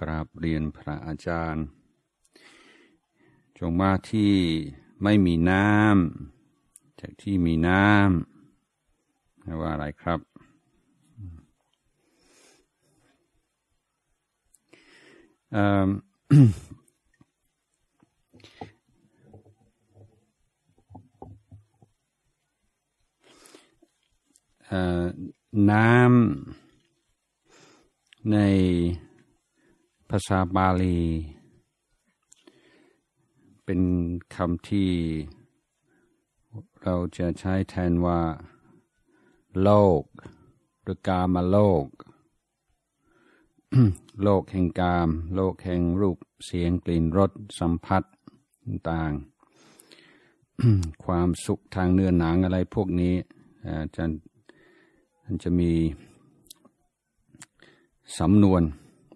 กราบเรียนพระอาจารย์ จงมาที่ไม่มีน้ำจากที่มีน้ำว่าอะไรครับเอ่อน้ำในภาษาบาลี เป็นคำที่เราจะใช้แทนว่าโลกหรือกามโลกโลกแห่งกาม โลกแห่งรูปเสียงกลิ่นรสสัมผัสต่างความสุขทางเนื้อหนังอะไรพวกนี้อาจารย์มันจะมีสำนวน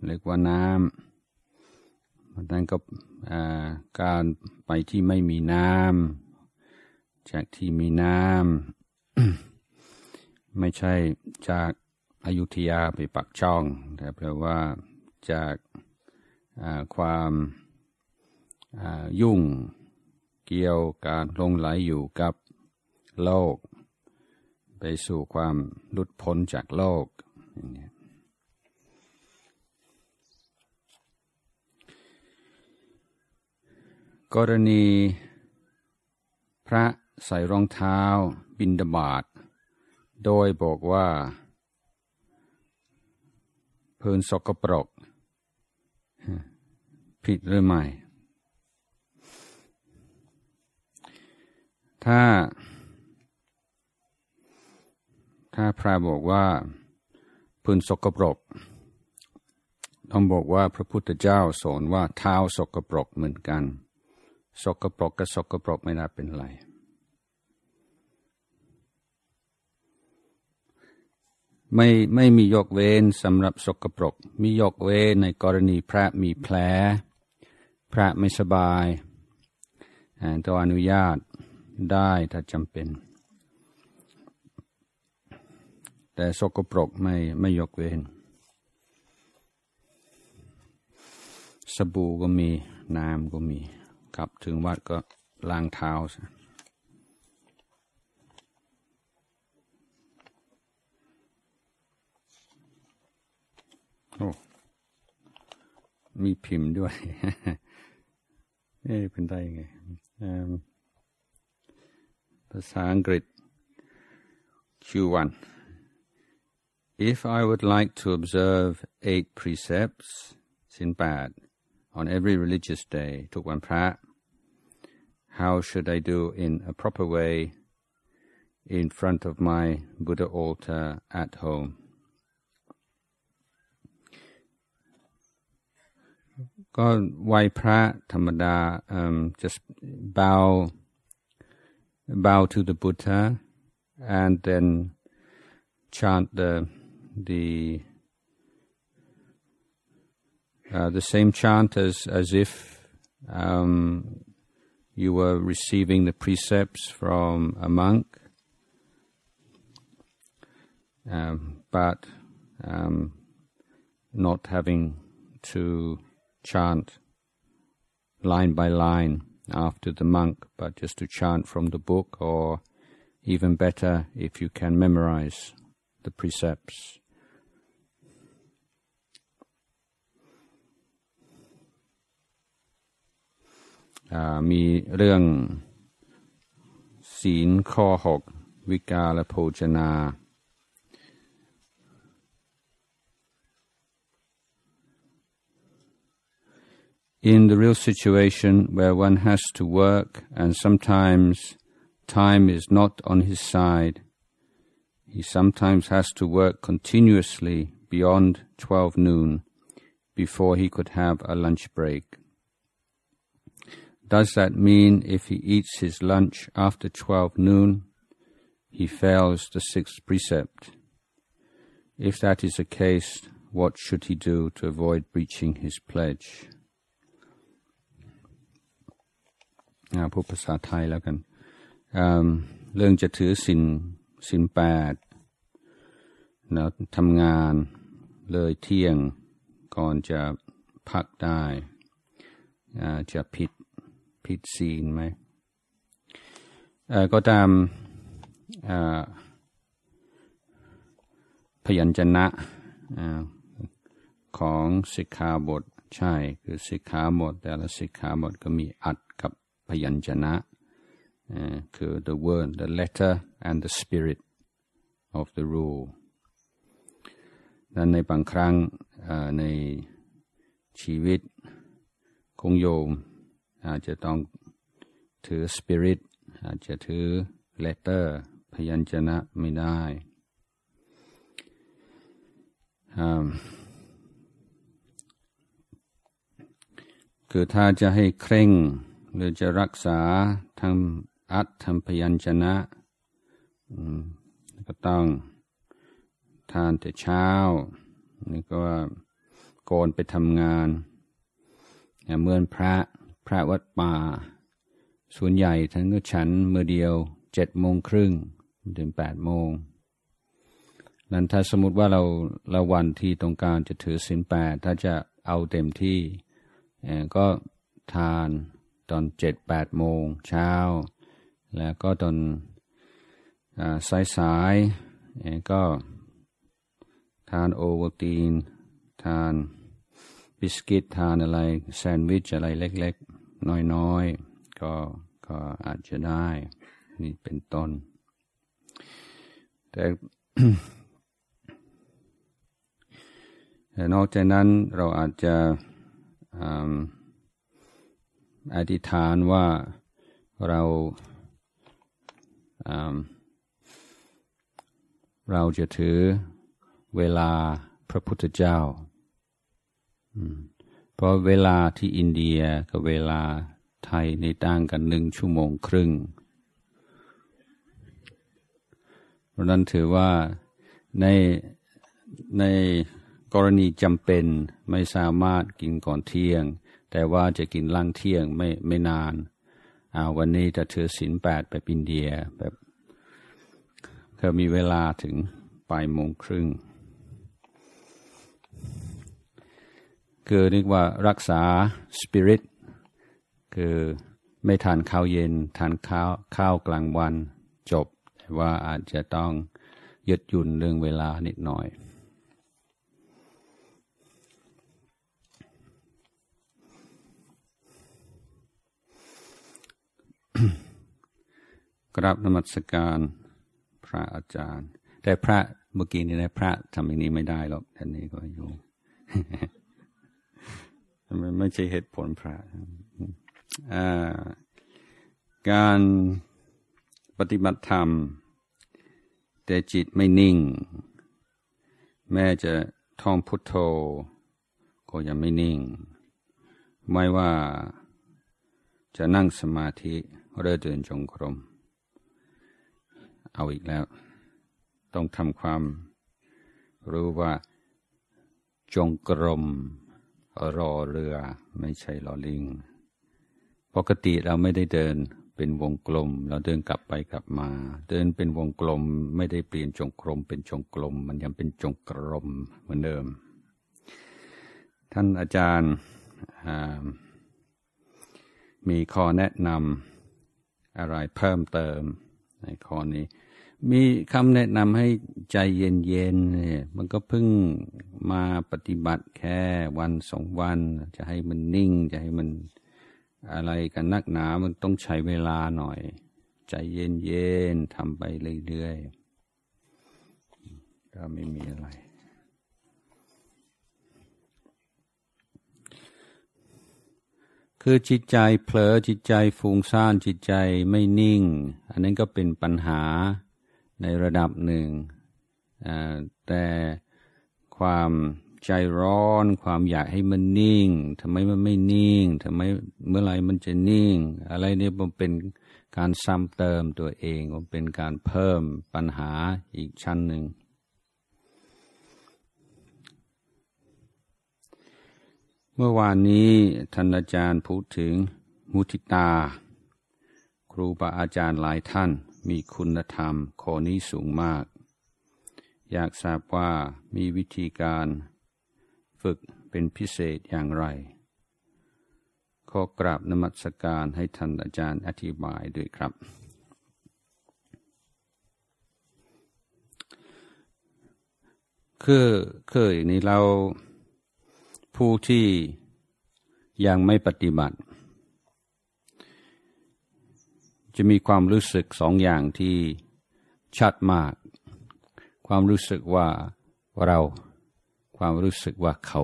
เรียกว่าน้ำมันนั้นก็การไปที่ไม่มีน้ำ จากที่มีน้ำ ไม่ใช่จากอายุทยาไปปักช่อง แต่แปลว่าจากความยุ่งเกี่ยวการลงไหลอยู่กับโลกไปสู่ความหลุดพ้นจากโลกอย่างนี้กรณีพระใส่รองเท้าบินดาบาดโดยบอกว่าพื้นสกปรกผิดหรือไม่ ถ้า้าพระบอกว่าพื้นสกปรกต้องบอกว่าพระพุทธเจ้าสอนว่าเท้าสกปรกเหมือนกันสกปรกกับสกปรกไม่น่าเป็นไรไม่ไม่มียกเว้นสำหรับสกปรกมียกเว้นในกรณีพระมีแผล พระไม่สบายต้ออนุญาตได้ถ้าจำเป็นแต่สกปรกไม่ไม่ยกเว้น สบู่ก็มี น้ำก็มี กลับถึงวัดก็ล้างเท้าโอ้มีพิมพ์ด้วยเอ๊เป็นได้ยังไงภาษาอังกฤษ Q1 If I would like to observe eight precepts, sin bad, on every religious day, took one prat, how should I do in a proper way in front of my Buddha altar at home? God, why tamada, um, just bow, bow to the Buddha and then chant the the uh, the same chant as as if um, you were receiving the precepts from a monk, um, but um, not having to chant line by line after the monk, but just to chant from the book, or even better, if you can memorize the precepts. In the real situation where one has to work and sometimes time is not on his side, he sometimes has to work continuously beyond 12 noon before he could have a lunch break. Does that mean if he eats his lunch after 12 noon, he fails the sixth precept? If that is the case, what should he do to avoid breaching his pledge Now, ah, Thai Um, พูดภาษาไทยแล้วกันเเรื่องจะถือสินสินแปดนะทำงานเลยเที่ยงก่อนจะพักได้จะผิดผิดศีลไหมก็ตามพยัญชนะของสิกขาบทใช่คือสิกขาบท แต่ละสิกขาบทก็มีอัดกับพยัญชนะคือ the word the letter and the spirit of the rule นั้นในบางครั้งในชีวิตคงโยมอาจจะต้องถือสปิริตอาจจะถือเลตเตอร์พยัญชนะไม่ได้ คือถ้าจะให้เคร่งหรือจะรักษาทำอัตทำพยัญชนะก็ต้อง ทานแต่เช้านี่ก็โกนไปทำงาน เหมือนพระพระวัดป่าส่วนใหญ่ท่านก็ฉันเมื่อเดียวเจ็ดโมงครึ่งถึงแปดโมง นั้นถ้าสมมติว่าเราเราวันที่ตรงการจะถือศีลแปดถ้าจะเอาเต็มที่ก็ทานตอนเจ็ดแปดโมงเช้า แล้วก็ตอนสายสายก็ทานโอวัลตีน ทานบิสกิต ทานอะไร แซนด์วิช อะไรเล็กน้อยๆ ก็ก็อาจจะได้นี่เป็นต้น แต่แต่นอกจากนั้นเราอาจจะอธิษฐานว่าเราเราจะถือเวลาพระพุทธเจ้าเพราะเวลาที่อินเดียกับเวลาไทยในต่างกันหนึ่งชั่วโมงครึ่ง เพราะนั้นถือว่าในในกรณีจำเป็นไม่สามารถกินก่อนเที่ยง แต่ว่าจะกินล่างเที่ยงไม่ไม่นานอาวันนี้จะถือศีลแปดไปอินเดียแบบก็มีเวลาถึงปลายโมงครึ่งคือเรียกว่ารักษาสปิริตคือไม่ทานข้าวเย็นทานข้าวข้าวกลางวันจบแต่ว่าอาจจะต้องยึดยุ่นเรื่องเวลานิดหน่อย กราบนมัสการพระอาจารย์ แต่พระเมื่อกี้นี้นะพระทำอย่างนี้ไม่ได้หรอกท่านนี้ก็อยู่มันไม่ใช่เหตุผลพระการปฏิบัติธรรม แต่จิตไม่นิ่ง แม่จะ ท่องพุทโธก็ยังไม่นิ่ง ไม่ว่าจะนั่งสมาธิ หรือเดินจงกรม เอาอีกแล้ว ต้องทำความ รู้ว่าจงกรมรอเรือไม่ใช่รอลิง ปกติเราไม่ได้เดินเป็นวงกลม เราเดินกลับไปกลับมา เดินเป็นวงกลมไม่ได้เปลี่ยนจงกรมเป็นจงกลมมันยังเป็นจงกรมเหมือนเดิม ท่านอาจารย์มีข้อแนะนำอะไรเพิ่มเติมในข้อนี้มีคำแนะนำให้ใจเย็นๆเนี่ยมันก็เพิ่งมาปฏิบัติแค่วันสองวันจะให้มันนิ่งจะให้มันอะไรกันนักหนา มันต้องใช้เวลาหน่อย ใจเย็นๆทำไปเรื่อยๆก็ไม่มีอะไร คือจิตใจเผลอจิตใจฟุ้งซ่านจิตใจไม่นิ่ง อันนั้นก็เป็นปัญหาในระดับหนึ่ง แต่ความใจร้อน ความอยากให้มันนิ่ง ทำไมมันไม่นิ่ง ทำไมเมื่อไรมันจะนิ่ง อะไรนี่มันเป็นการซ้ำเติมตัวเอง มันเป็นการเพิ่มปัญหาอีกชั้นหนึ่ง เมื่อวานนี้ท่านอาจารย์พูดถึงมุทิตา ครูบาอาจารย์หลายท่านมีคุณธรรมข้อนี้สูงมาก อยากทราบว่ามีวิธีการฝึกเป็นพิเศษอย่างไร ขอกราบนมัสการให้ท่านอาจารย์อธิบายด้วยครับ คือคืออย่างนี้เราผู้ที่ยังไม่ปฏิบัติจะมีความรู้สึกสองอย่างที่ชัดมาก ความรู้สึกว่าเราความรู้สึกว่าเขา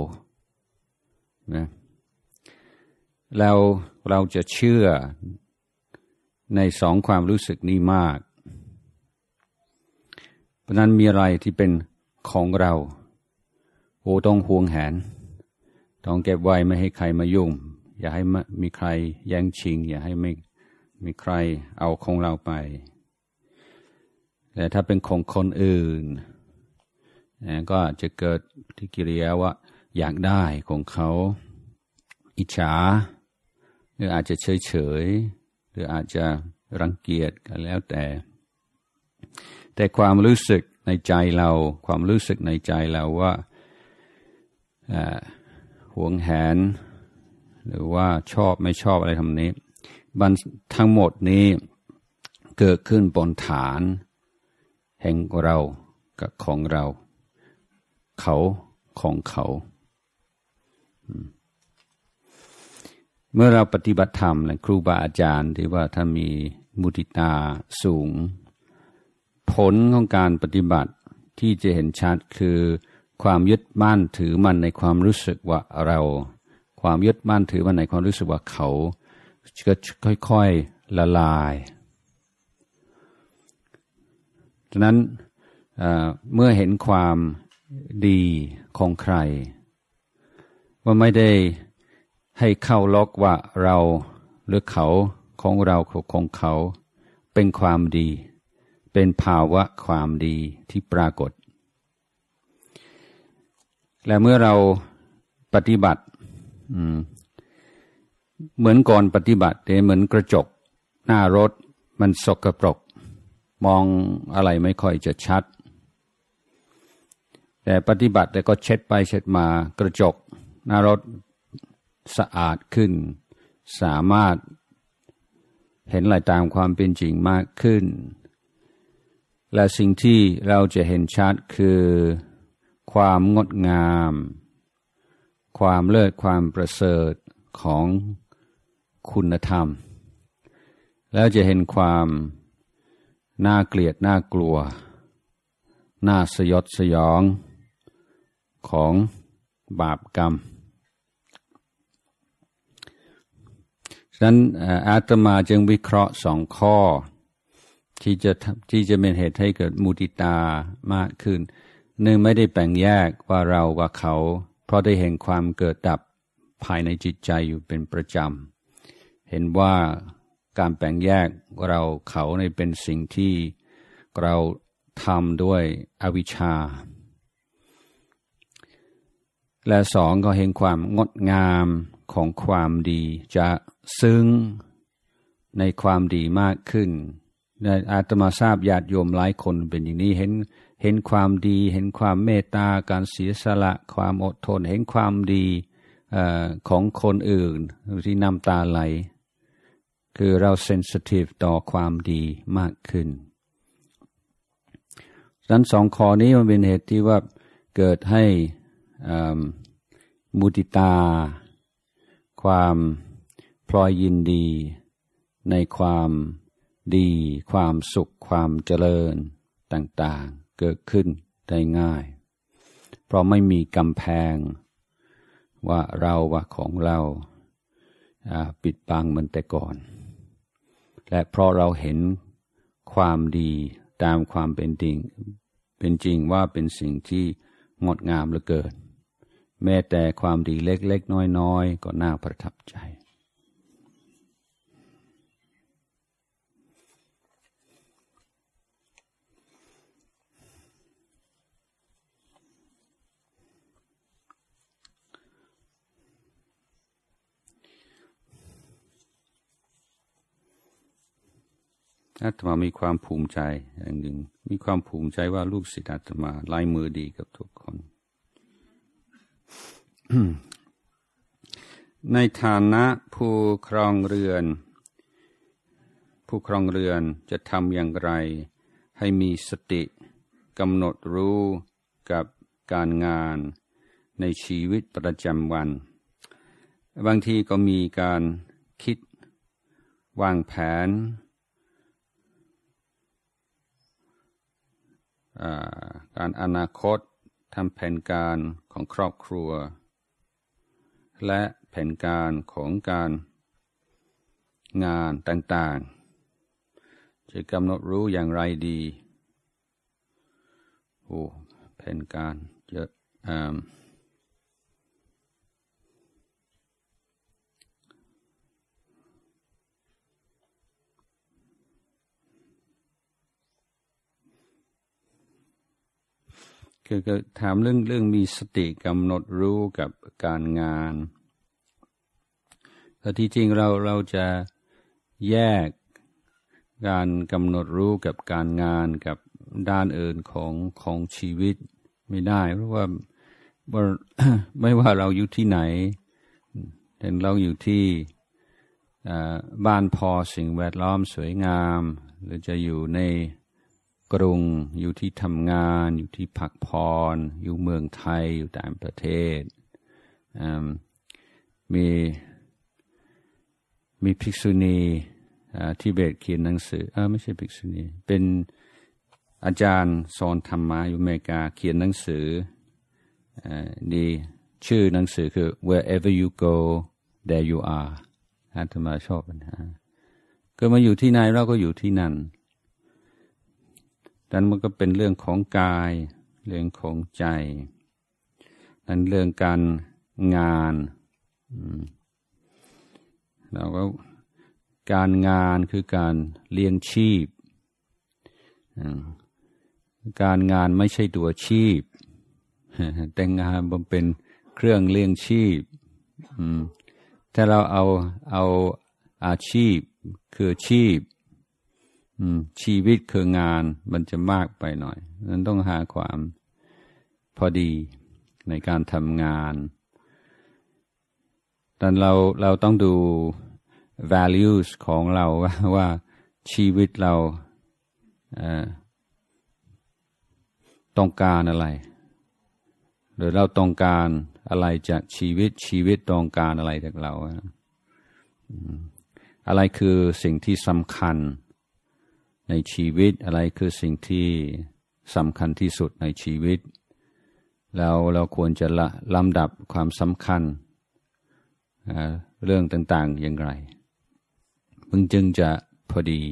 นะแล้วเราจะเชื่อในสองความรู้สึกนี้มาก เพราะนั้นมีอะไรที่เป็นของเราโอ้ต้องห่วงแหนต้องเก็บไว้ไม่ให้ใครมายุ่งอย่าให้มีใครแย่งชิงอย่าให้ไม่มีใครเอาของเราไป แต่ถ้าเป็นของคนอื่น ก็จะเกิดที่กิริยาว่า อยากได้ของเขาอิจฉาหรืออาจจะเฉยเฉยหรืออาจจะรังเกียจก็แล้วแต่ แต่ความรู้สึกในใจเรา ความรู้สึกในใจเราว่าหวงแหนหรือว่าชอบไม่ชอบอะไรทำนี้บันทั้งหมดนี้เกิดขึ้นบนฐานแห่งเรากับของเราเขาของเขาเมื่อเราปฏิบัติธรรมและครูบาอาจารย์ที่ว่าถ้ามีมุติตาสูง ผลของการปฏิบัติที่จะเห็นชัดคือ ความยึดมั่นถือมันในความรู้สึกว่าเรา ความยึดมั่นถือมันในความรู้สึกว่าเขาก็ค่อยๆละลายดังนั้นเมื่อเห็นความดีของใคร ว่าไม่ได้ให้เข้าล็อกว่าเรา หรือเขาของเรา ของเขา เป็นความดี เป็นภาวะความดีที่ปรากฏ และเมื่อเราปฏิบัติเหมือนก่อนปฏิบัติเดเหมือนกระจก หน้ารถมันสกปรก มองอะไรไม่ค่อยจะชัด แต่ปฏิบัติแล้วก็เช็ดไปเช็ดมากระจก หน้ารถสะอาดขึ้น สามารถเห็นอะไรตามความเป็นจริงมากขึ้น และสิ่งที่เราจะเห็นชัดคือ ความงดงาม ความเลิศ ความประเสริฐของคุณธรรม แล้วจะเห็นความน่าเกลียด น่ากลัว น่าสยด สยองของบาปกรรม ฉะนั้นอาตมาจึงวิเคราะห์สองข้อ ที่จะที่จะเป็นเหตุให้เกิดมุติตามากขึ้นหนึ่งไม่ได้แบ่งแยกว่าเราว่าเขา เพราะได้เห็นความเกิดดับภายในจิตใจอยู่เป็นประจำเห็นว่าการแบ่งแยกเราเขาในเป็นสิ่งที่เราทำด้วยอวิชชา และสองก็เห็นความงดงามของความดีจะซึ้งในความดีมากขึ้นอาตมาทราบญาติโยมหลายคนเป็นอย่างนี้เห็นเห็นความดีเห็นความเมตตาการเสียสละความอดทน เห็นความดีของคนอื่นที่น้ำตาไหลคือเราเซนซิทีฟต่อความดีมากขึ้นดังสองข้อนี้มันเป็นเหตุที่ว่าเกิดให้มุติตา ความพลอยยินดีในความดี ความสุขความเจริญต่างๆ เกิดขึ้นได้ง่าย เพราะไม่มีกำแพงว่าเรา ว่าของเราปิดบังมันแต่ก่อนและเพราะเราเห็นความดีตามความเป็นจริง เป็นจริงว่าเป็นสิ่งที่งดงามเหลือเกิน แม้แต่ความดีเล็กๆ น้อยๆ ก็น่าประทับใจอาตมามีความภูมิใจอย่างหนึ่ง มีความภูมิใจว่าลูกศิษย์อาตมาลายมือดีกับทุกคน ในฐานะผู้ครองเรือน ผู้ครองเรือนจะทำอย่างไรให้มีสติกำหนดรู้กับการงานในชีวิตประจำวัน บางทีก็มีการคิดวางแผนการอนาคตทำแผนการของครอบครัว และแผนการของการงานต่างๆ จะกำหนดรู้อย่างไรดีโอ้แผนการเยอะอ่าคือก็ถามเรื่องเรื่องมีสติกำหนดรู้กับการงาน แต่ที่จริงเราเราจะแยกการกำหนดรู้กับการงานกับด้านอื่นของของชีวิตไม่ได้ เพราะว่าไม่ว่าเราอยู่ที่ไหนแต่เราอยู่ที่บ้านพอสิ่งแวดล้อมสวยงาม หรือจะอยู่ในกรุงอยู่ที่ทำงาน อยู่ที่พักพรออยู่เมืองไทยอยู่ต่างประเทศ มีมีภิกษุณีที่เบตเขียนหนังสืออไม่ใช่ภิกษุณีเป็นอาจารย์ สอนธรรมะอยู่อเมริกา เขียนหนังสือดีชื่อหนังสือคือ wherever you go there you are อาตมาชอบนะก็มาอยู่ที่ไหนเราก็อยู่ที่นั่นนั้นมันก็เป็นเรื่องของกายเรื่องของใจนั้นเรื่องการงานเราก็การงานคือการเลี้ยงชีพการงานไม่ใช่ตัวชีพ แต่งานมันเป็นเครื่องเลี้ยงชีพถ้าเราเอาเอาอาชีพคือชีพชีวิตคืองานมันจะมากไปหน่อยนั้นต้องหาความพอดีในการทำงานดังเรา เราต้องดู values ของเราว่าวาชีวิตเราต้องการอะไร หรือเราต้องการอะไรจากชีวิตชีวิตต้องการอะไรจากเราอะไรคือสิ่งที่สำคัญในชีวิตอะไรคือสิ่งที่สำคัญที่สุดในชีวิตแล้วเราควรจะละลำดับความสำคัญเรื่องต่าง ๆอย่างไรมึงจึงจะพอดี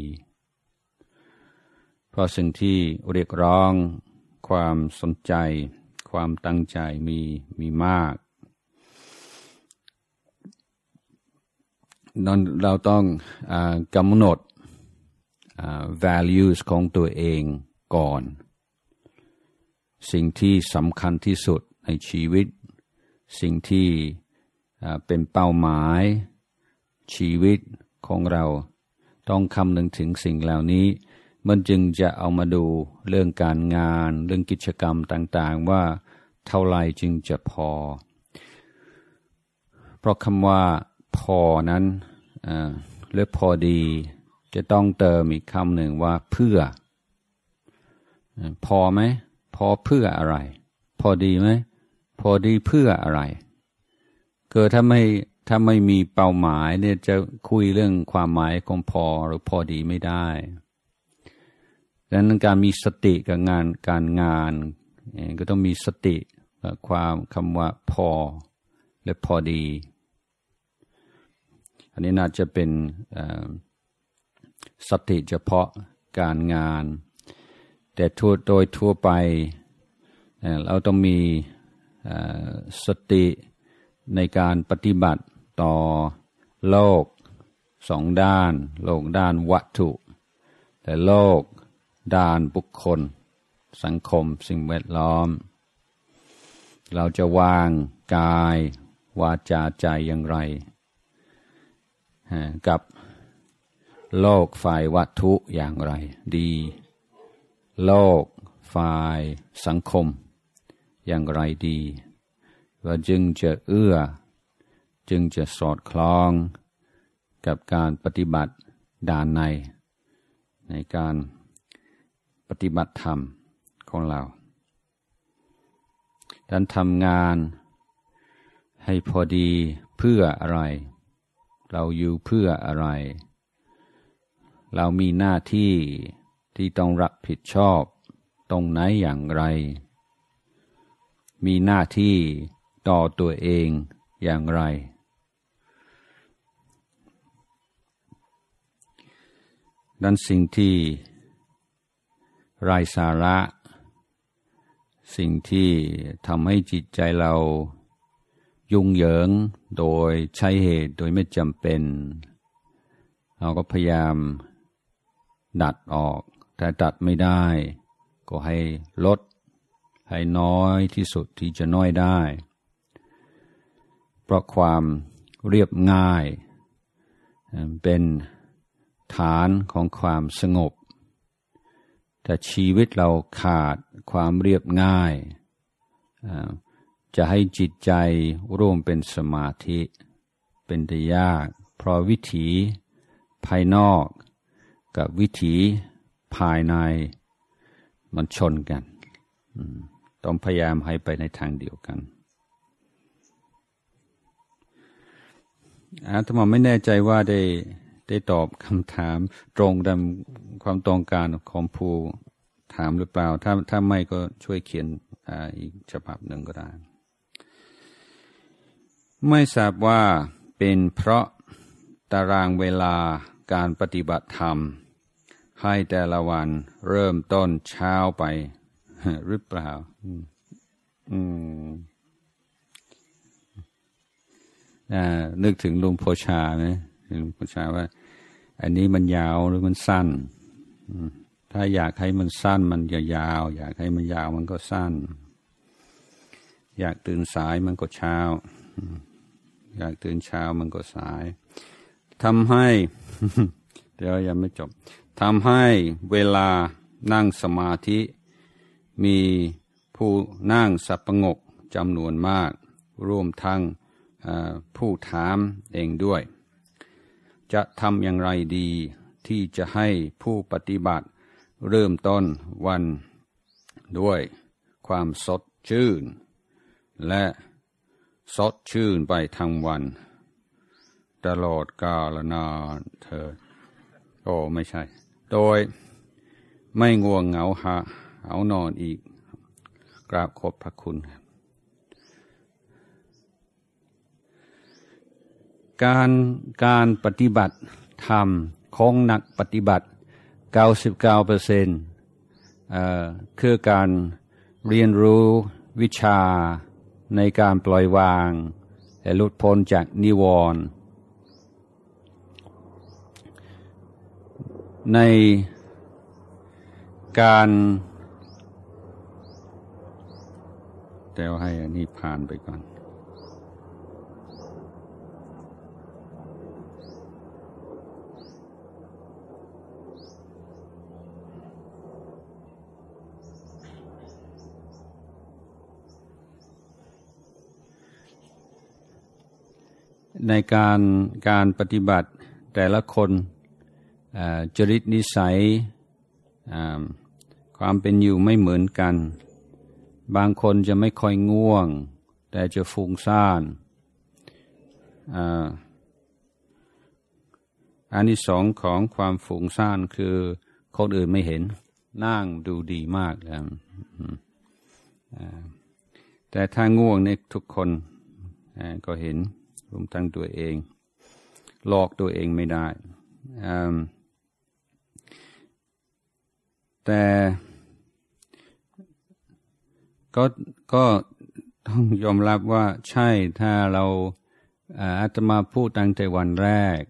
เพราะสิ่งที่เรียกร้องความสนใจ ความตั้งใจมีมีมากนั้นเราต้องอกำหนด values ของตัวเองก่อน สิ่งที่สำคัญที่สุดในชีวิต สิ่งที่เป็นเป้าหมายชีวิตของเราต้องคำนึงถึงสิ่งเหล่านี้ มันจึงจะเอามาดูเรื่องการงานเรื่องกิจกรรมต่างๆว่าเท่าไรจึงจะพอ เพราะคำว่าพอนั้นหรือพอดีจะต้องเติมอีกคำหนึ่งว่าเพื่อ พอไหมพอเพื่ออะไร พอดีไหมพอดีเพื่ออะไร เกิดถ้าไม่ถ้าไม่มีเป้าหมาย เนี่ยจะคุยเรื่องความหมายของพอหรือพอดีไม่ได้ดังนั้นการมีสติกับงานการงานก็ต้องมีสติกับความคำว่า พอ และพอดี อันนี้น่าจะเป็นสติเฉพาะการงาน แต่ทั่วโดยทั่วไปเราต้องมีสติในการปฏิบัติต่อโลกสองด้าน โลกด้านวัตถุและโลกด้านบุคคล สังคมสิ่งแวดล้อม เราจะวางกาย วาจาใจอย่างไรกับโลกฝ่ายวัตถุอย่างไรดี โลกฝ่ายสังคมอย่างไรดีเราจึงจะเอื้อ จึงจะสอดคล้องกับการปฏิบัติด่านใน ในการปฏิบัติธรรมของเราดันทำงานให้พอดีเพื่ออะไร เราอยู่เพื่ออะไรเรามีหน้าที่ที่ต้องรับผิดชอบตรงไหนอย่างไร มีหน้าที่ต่อตัวเองอย่างไรดันสิ่งที่ไร้สาระ สิ่งที่ทำให้จิตใจเรายุ่งเหยิงโดยใช้เหตุ โดยไม่จำเป็น เราก็พยายามดัดออก แต่ดัดไม่ได้ ก็ให้ลด ให้น้อยที่สุดที่จะน้อยได้ เพราะความเรียบง่าย เป็นฐานของความสงบ แต่ชีวิตเราขาดความเรียบง่าย จะให้จิตใจร่วมเป็นสมาธิ เป็นได้ยาก เพราะวิถีภายนอกกับวิถีภายในมันชนกัน ต้องพยายามให้ไปในทางเดียวกันอาตมาไม่แน่ใจว่าได้ได้ตอบคำถามตรงตามความต้องการของผู้ถามหรือเปล่า ถ้าถ้าไม่ก็ช่วยเขียนออีกฉบับหนึ่งก็ได้ ไม่ทราบว่าเป็นเพราะตารางเวลาการปฏิบัติธรรมให้แต่ละวันเริ่มต้นเช้าไปหรือเปล่าอนึกถึงลุงโพชาไหมลุงโพชาว่า อันนี้มันยาวหรือมันสั้น ถ้าอยากให้มันสั้นมันจะยาว อยากให้มันยาวมันก็สั้น อยากตื่นสายมันก็เช้า อยากตื่นเช้ามันก็สาย ทำให้เดี๋ยวยังไม่จบทำให้เวลานั่งสมาธิมีผู้นั่งสับประงกจำนวนมากรวมทั้งผู้ถามเองด้วย จะทำอย่างไรดีที่จะให้ผู้ปฏิบัติเริ่มต้นวันด้วยความสดชื่นและสดชื่นไปทั้งวัน ตลอดกาลนานเธอโอ้ไม่ใช่โดยไม่ง่วงเหงาหาเอานอนอีกกราบขอบพระคุณ การการปฏิบัติธรรมของนักปฏิบัติ 99%เปอร์เซ็นต์คือการเรียนรู้วิชาในการปล่อยวางและลดพ้นจากนิวรณ์ในการแต่วให้อันนี้ผ่านไปก่อนในการการปฏิบัติแต่ละคนจริตนิสัยความเป็นอยู่ไม่เหมือนกัน บางคนจะไม่ค่อยง่วง แต่จะฟุ้งซ่านอันที่สองของความฟุ้งซ่านคือ คนอื่นไม่เห็นนั่งดูดีมากแล้วแต่ถ้าง่วงเนี่ยทุกคนก็เห็นรวมทั้งตัวเองหลอกตัวเองไม่ได้แต่ก็ก็ต้องยอมรับว่าใช่ถ้าเราอาตมาพูดตั้งแต่วันแรก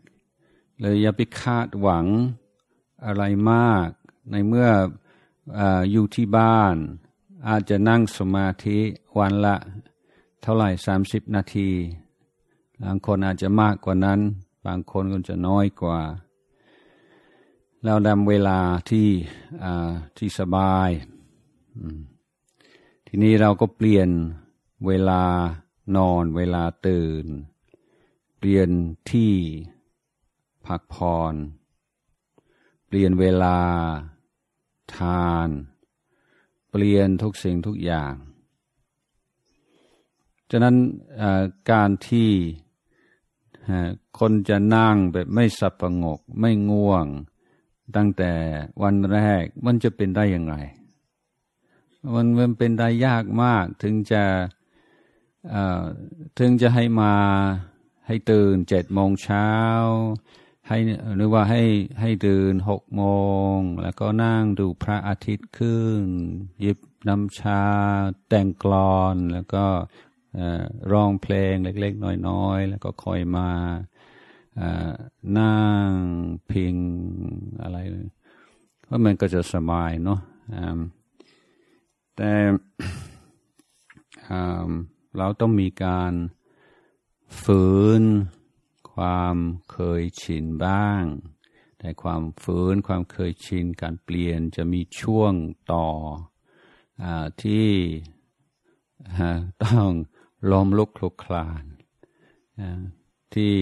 เลยอย่าไปคาดหวังอะไรมากในเมื่อออยู่ที่บ้าน อาจจะนั่งสมาธิวันละเท่าไหร่สามสิบนาที บางคนอาจจะมากกว่านั้นบางคนก็จะน้อยกว่าเรานำเวลาที่ที่สบาย ทีนี้เราก็เปลี่ยนเวลานอนเวลาตื่น เปลี่ยนที่พักผ่อนเปลี่ยนเวลาทาน เปลี่ยนทุกสิ่งทุกอย่าง ฉะนั้นการที่คนจะนั่งแบบไม่สับประงก ไม่ง่วงตั้งแต่วันแรกมันจะเป็นได้อย่างไรมันมันเป็นได้ยากมากถึงจะถึงจะให้มาให้ตื่นเจ็ดโมงเช้า ให้หรือว่าให้ให้ตื่นหกโมง แล้วก็นั่งดูพระอาทิตย์ขึ้นยิบน้ำชา แต่งกรอน แล้วก็ร้องเพลงเล็กๆ น้อยๆ แล้วก็คอยมานั่งพิง อะไร เพราะมันก็จะสบายเนาะแต่เราต้องมีการฝืนความเคยชิน บ้าง แต่ความฝืนความเคยชินการเปลี่ยนจะมีช่วงต่ออที่ต้องล้มลุกคลุกคลานที่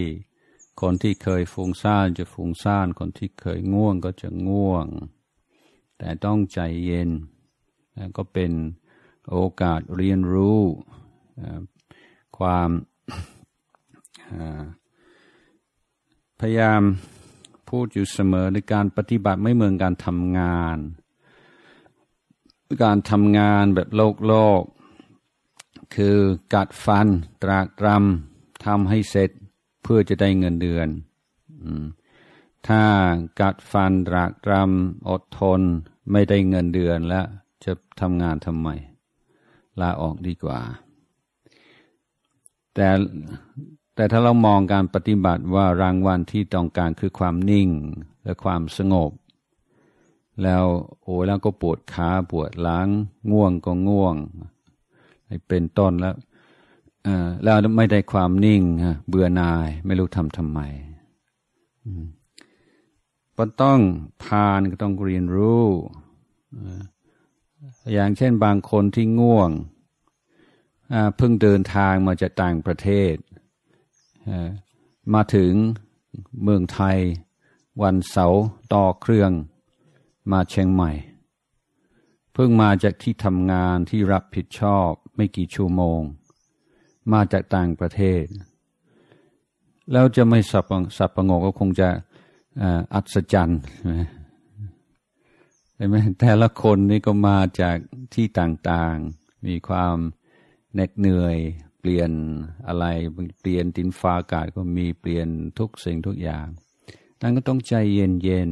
คนที่เคยฟุ้งซ่านจะฟุ้งซ่าน คนที่เคยง่วงก็จะง่วง แต่ต้องใจเย็น ก็เป็นโอกาสเรียนรู้ ความพยายามพูดอยู่เสมอในการปฏิบัติไม่เหมือนการทำงาน การทำงานแบบโลกโลกคือกัดฟันตรากตรำทำให้เสร็จเพื่อจะได้เงินเดือนถ้ากัดฟันรากรำอดทนไม่ได้เงินเดือนแล้ว จะทำงานทำไมลาออกดีกว่า แต่แต่ถ้าเรามองการปฏิบัติว่ารางวัลที่ต้องการคือความนิ่ง และความสงบ แล้วโอ้แล้วก็ปวดขาปวดหลังง่วงก็ง่วงเป็นต้นแล้วแล้วไม่ได้ความนิ่งเบื่อนาย ไม่รู้ทำทำไมก็ต้องทานก็ต้องเรียนรู้ อย่างเช่นบางคนที่ง่วง เพิ่งเดินทางมาจากต่างประเทศ มาถึงเมืองไทย วันเสาร์ต่อเครื่องมาเชียงใหม่ เพิ่งมาจากที่ทำงานที่รับผิดชอบไม่กี่ชั่วโมงมาจากต่างประเทศ แล้วจะไม่สับสับประงกก็คงจะอัศจรรย์ใช่ไหมแต่ละคนนี่ก็มาจากที่ต่าง ๆ มีความเหน็ดเหนื่อย เปลี่ยนอะไรเปลี่ยนดินฟ้าอากาศ ก็มีเปลี่ยนทุกสิ่งทุกอย่างนันก็ต้องใจเย็น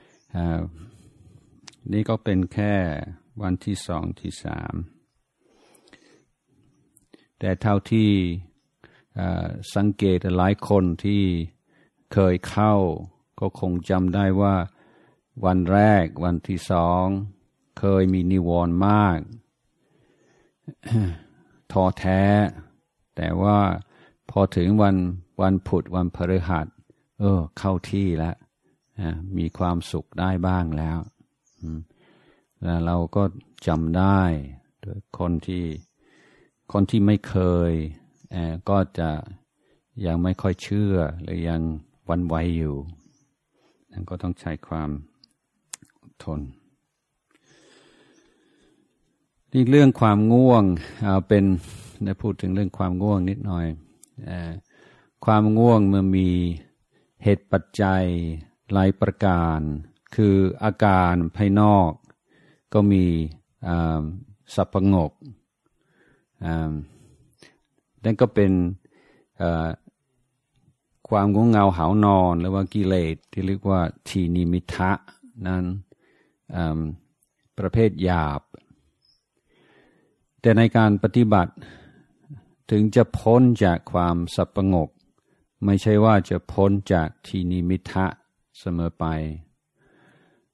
ๆนี่ก็เป็นแค่วันที่สองที่สามแต่เท่าที่สังเกตหลายคนที่เคยเข้า ก็คงจำได้ว่า วันแรก วันที่สองเคยมีนิวรณ์มากท้อแท้ แต่ว่าพอถึงวันวันผุดวันพฤหัส เออ เข้าที่แล้วมีความสุขได้บ้างแล้วแล้วเราก็จำได้ คนที่คนที่ไม่เคยก็จะยังไม่ค่อยเชื่อหรือยังวันไหวอยู่ ก็ต้องใช้ความทนนี่เรื่องความง่วงเเป็นได้พูดถึงเรื่องความง่วงนิดหน่อยอความง่วงมันมีเหตุปัจจัย หลายประการ คืออาการภายนอก ก็มีสับประงกนั่นก็เป็นความงงเงาหานอนหรือว่ากิเลสที่เรียกว่าทีนิมิทะนั้นประเภทหยาบ แต่ในการปฏิบัติถึงจะพ้นจากความสับประงก ไม่ใช่ว่าจะพ้นจากทีนิมิทะเสมอไป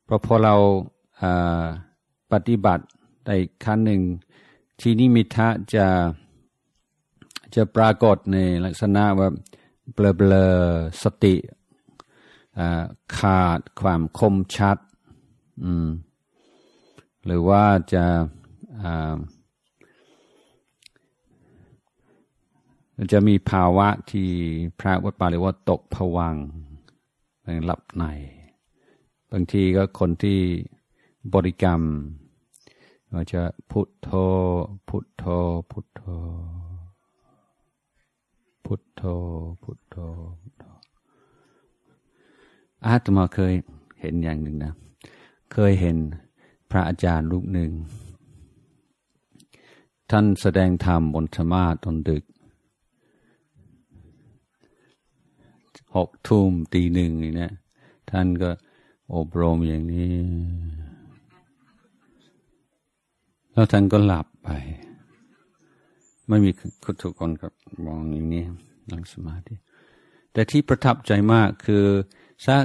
เพราะพอเราปฏิบัติในขั้นหนึ่งทีนิมิทะจะจะปรากฏในลักษณะว่าเบลเบลสติ ขาดความคมชัด หรือว่าจะจะมีภาวะที่พระวัดปาเรียกว่าตกผวังหลับในบางทีก็คนที่บริกรรมเราจะพุทโธพุทโธพุทโธพุทโธพุทโธอาตมาเคยเห็นอย่างหนึ่งนะเคยเห็นพระอาจารย์รูปหนึ่งท่านแสดงธรรมบนธรรมาตอนดึกหกทุ่มตีหนึ่งนี่นะท่านก็อบรมอย่างนี้แล้วท่านก็หลับไป ไม่มีคุณทุกคนกับมองอย่างนี้นั่งสมาธิแต่ที่ประทับใจมากคือสัก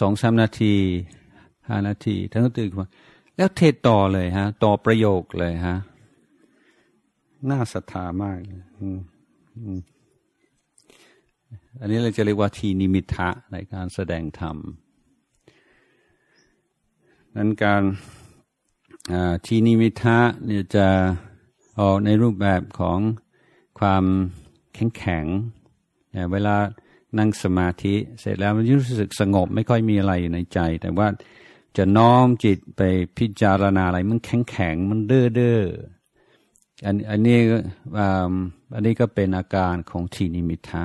สองสามนาทีห้านาทีท่านก็ตื่นมาแล้วเทศต่อเลยฮะ ต่อประโยคเลยฮะน่าศรัทธามาก อันนี้เราจะเรียกว่า ทีนิมิทะในการแสดงธรรม นั้นการทีนิมิทะเนี่ยจะออกในรูปแบบของความแข็งแข็งเวลานั่งสมาธิเสร็จแล้วมันรู้สึกสงบไม่ค่อยมีอะไรอยู่ในใจ แต่ว่าจะน้อมจิตไปพิจารณาอะไรมันแข็งแข็งมันเด้อเด้ออันอันนี้อันนี้ก็เป็นอาการของทีนิมิทะ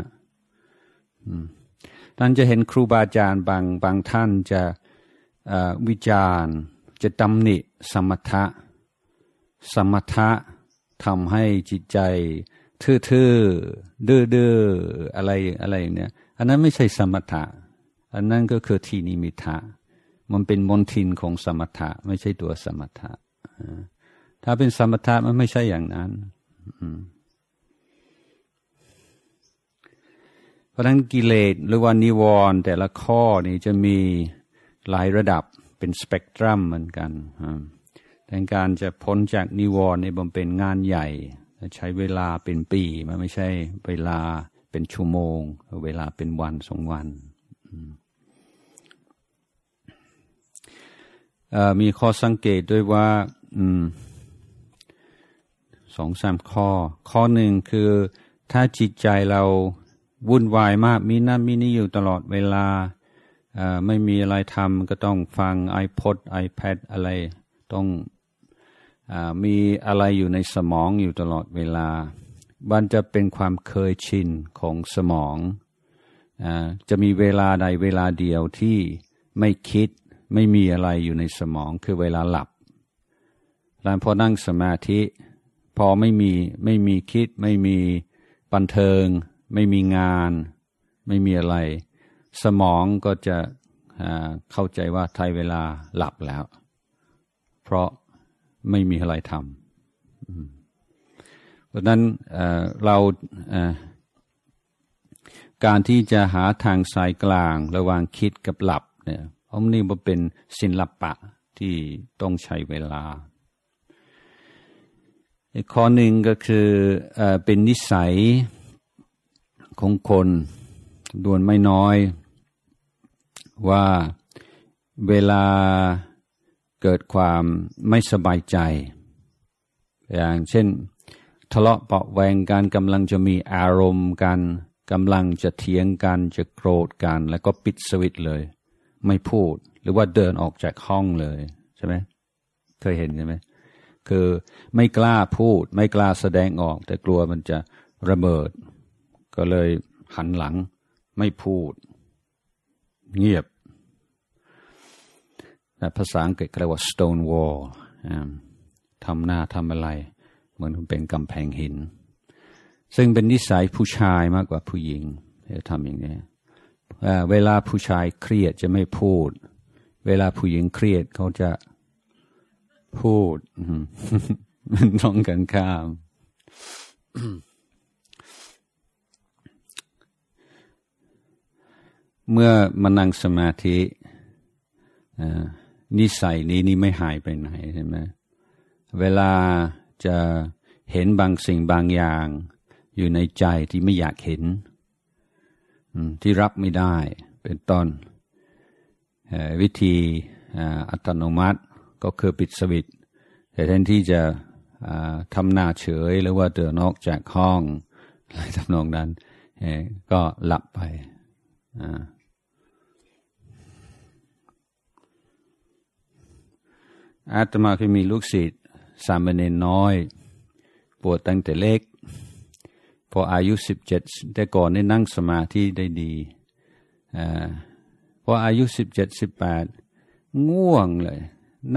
ท่านจะเห็นครูบาอาจารย์บางบางท่านจะวิจารณ์จะตำหนิสมถะสมถะทำให้จิตใจทื่อๆดื้อด้ออะไรอะไร เนี่ยอันนั้นไม่ใช่สมถะอันนั้นก็คือทีนิมิทะมันเป็นมนทินของสมถะไม่ใช่ตัวสมถะถ้าเป็นสมถะมันไม่ใช่อย่างนั้นเพราะนั้นกิเลสหรือว่านิวรณ์แต่ละข้อนี้จะมีหลายระดับเป็นสเปกตรัมเหมือนกัน แต่การจะพ้นจากนิวรณ์ในบำเป็นงานใหญ่ ใช้เวลาเป็นปีมันไม่ใช่เวลาเป็นชั่วโมง เวลาเป็นวันสองวัน มีข้อสังเกตด้วยว่าสองสามข้อ ข้อหนึ่งคือถ้าจิตใจเราวุ่นวายมากมีนั่นมีนี่อยู่ตลอดเวลาไม่มีอะไรทำก็ต้องฟัง iPod iPad อะไรต้องอมีอะไรอยู่ในสมองอยู่ตลอดเวลามันจะเป็นความเคยชินของสมองอจะมีเวลาใดเวลาเดียวที่ไม่คิด ไม่มีอะไรอยู่ในสมองคือเวลาหลับ แล้วพอนั่งสมาธิ พอไม่มีไม่มีคิด ไม่มีบันเทิง ไม่มีงาน ไม่มีอะไรสมองก็จะเข้าใจว่า ไทยเวลาหลับแล้ว เพราะไม่มีอะไรทำเพราะนั้นเราการที่จะหาทางสายกลางระหว่างคิดกับหลับเนี่ยอันนี้มันเป็นศิละปะที่ต้องใช้เวลาอีกข้อหนึ่งก็คืออเป็นนิสัยของคนดวนไม่น้อยว่าเวลาเกิดความไม่สบายใจ อย่าง เช่น ทะเลาะเปาะแวงการกำลังจะมีอารมณ์กันกำลังจะเถียงกันจะโกรธกัน แล้วก็ปิดสวิตเลย ไม่พูดหรือว่าเดินออกจากห้องเลยใช่ไหมเคยเห็นใช่ไหมคือไม่กล้าพูด ไม่กล้าแสดงออก แต่กลัวมันจะระเบิด ก็เลยหันหลังไม่พูดเงียบ แต่ภาษาอังกฤษเรียกว่า stone wall ทำหน้าทำอะไร เหมือนเป็นกำแพงหิน ซึ่งเป็นนิสัยผู้ชายมากกว่าผู้หญิงจะทำอย่างนี้ เวลาผู้ชายเครียดจะไม่พูด เวลาผู้หญิงเครียดเขาจะพูด มันตรงกันข้ามเมื่อมานั่งสมาธินิสัยนี้นี่ไม่หายไปไหนใช่ไหมเวลาจะเห็นบางสิ่งบางอย่างอยู่ในใจที่ไม่อยากเห็นที่รับไม่ได้ เป็นต้นวิธีอัตโนมัติ ก็คือปิดสวิตแต่แทนที่จะทำหน้าเฉยหรือว่าเดินออกจากห้องอะไรทำนองนั้นก็หลับไป อ่าอาตมาเคยมีลูกศิษย์สามเณรน้อย ปวดตั้งแต่เล็ก พออายุสิบเจ็ดแต่ก่อนได้นั่งสมาธิได้ดีอพออายุสิบเจ็ดสิบแปดง่วงเลย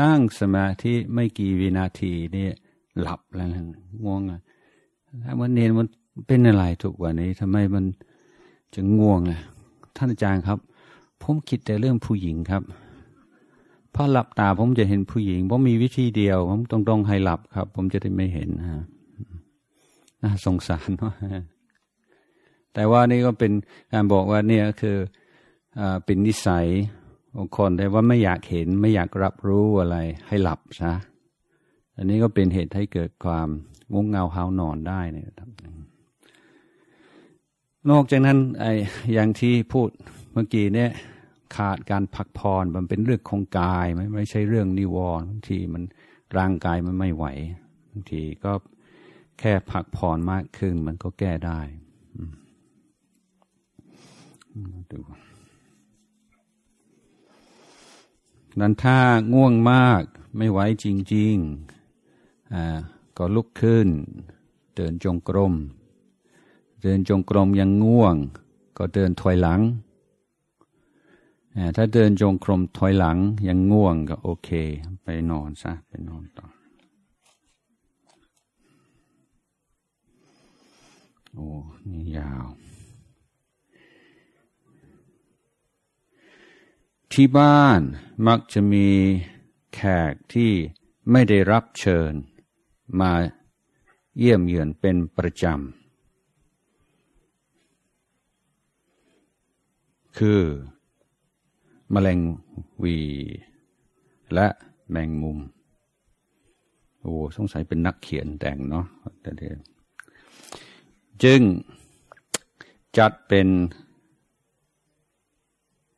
นั่งสมาธิไม่กี่วินาทีนี่หลับแล้วง่วงอ่ะถ้าวันเนรมันเป็นอะไรทุกวันนี้ทำไมมันจะง่วงอ่ะ ท่านอาจารย์ครับ ผมคิดแต่เรื่องผู้หญิงครับพอหลับตาผมจะเห็นผู้หญิงผมมีวิธีเดียว ผม ต้ององให้หลับครับ ผมจะได้ไม่เห็นฮะน่าสงสารเนาแต่ว่านี่ก็เป็นการบอกว่า เนี่ยคืออเป็นนิสัยองคนแต่ว่าไม่อยากเห็น ไม่อยากรับรู้อะไร ให้หลับซะอันนี้ก็เป็นเหตุให้เกิดความงงเงาเฮานอนได้นะครับนอกจากนั้น ไอ้อย่างที่พูดเมื่อกี้เนี่ยขาดการพักผ่อนมันเป็นเรื่องของกาย ไม่ไม่ใช่เรื่องนิวรณ์บางทีมันร่างกายมันไม่ไหวบางทีก็แค่พักผ่อนมากขึ้น มันก็แก้ได้ดูนั้นถ้าง่วงมากไม่ไหวจริงๆก็ลุกขึ้นเดินจงกรมเดินจงกรมยังง่วง ก็เดินถอยหลังถ้าเดินจงกรมถอยหลัง ยังง่วงก็โอเค ไปนอนซะ ไปนอนต่อโอ้นี่ยาวที่บ้านมักจะมีแขกที่ไม่ได้รับเชิญมาเยี่ยมเยือนเป็นประจำ คือมแมลงวี และแมงมุม โอ้สงสัยเป็นนักเขียนแต่งเนาะเดจึงจัดเป็น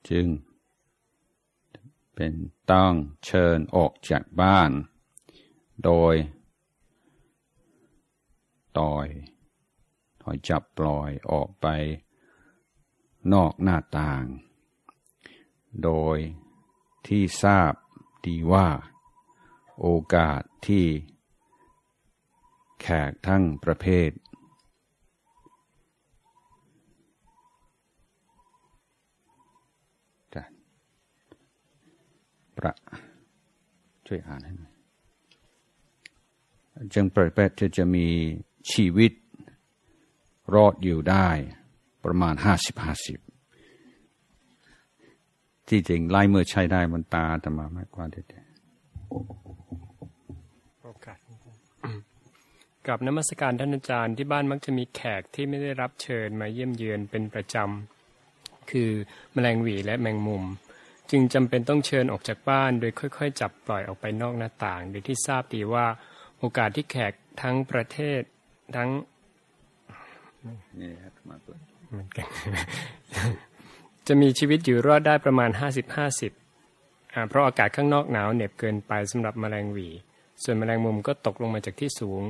จึงเป็นต้องเชิญออกจากบ้าน โดย ต่อย ถอยจับปล่อยออกไปนอกหน้าต่างโดยที่ทราบดีว่าโอกาสที่แขกทั้งประเภทประช่วยอ่านให้หน่อยจึงประเภทที่จะมีชีวิตรอดอยู่ได้ประมาณห้าสิบห้าสิบที่จริงไล่เมื่อใช้ได้มันตาธรรมามากกว่าเด็ดโอกาสกับนมัสการท่านอาจารย์ที่บ้านมักจะมีแขกที่ไม่ได้รับเชิญมาเยี่ยมเยือนเป็นประจำ คือแมลงหวีและแมงมุม จึงจำเป็นต้องเชิญออกจากบ้านโดยค่อยๆ จับปล่อยออกไปนอกหน้าต่างโดยที่ทราบดีว่าโอกาสที่แขกทั้งประเทศทั้ง นี่ครับมาปิมันกันจะมีชีวิตอยู่รอดได้ประมาณ 50-50 เพราะอากาศข้างนอกหนาวเหน็บเกินไปสำหรับแมลงหวี ส่วนแมลงมุมก็ตกลงมาจากที่สูง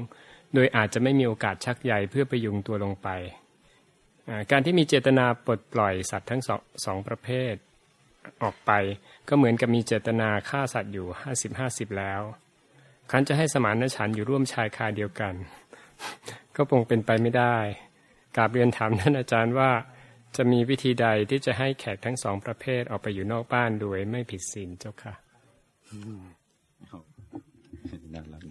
โดยอาจจะไม่มีโอกาสชักใยเพื่อประยุงตัวลงไป การที่มีเจตนาปลดปล่อยสัตว์ทั้งสองสองประเภทออกไป ก็เหมือนกับมีเจตนาฆ่าสัตว์อยู่ 50-50 แล้วครั้นจะให้สมานฉันอยู่ร่วมชายคาเดียวกัน ก็คงเป็นไปไม่ได้กราบเรียนถามท่านอาจารย์ว่าจะมีวิธีใดที่จะให้แขกทั้งสองประเภทออกไปอยู่นอกบ้านโดยไม่ผิดศีลเจ้าค่ะน่ารัก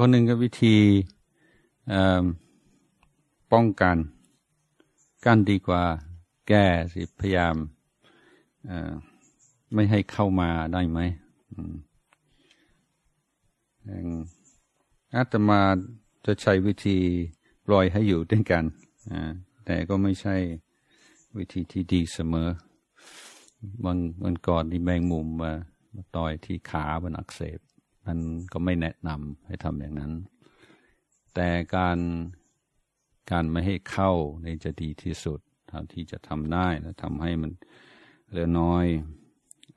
ขหนึ่งก็วิธีป้องกัน กันดีกว่าแก้สิพยายามไม่ให้เข้ามาได้ไหมอาตมาจะใช้วิธีปล่อยให้อยู่ด้วยกัน แต่ก็ไม่ใช่วิธีที่ดีเสมอ บางวันก่อนที่แมงมุมมา ต่อยที่ขาบันอักเสบมันก็ไม่แนะนำให้ทำอย่างนั้น แต่การการไม่ให้เข้าในจะดีที่สุดเท่าที่จะทำได้และทำให้มันเลือน้อย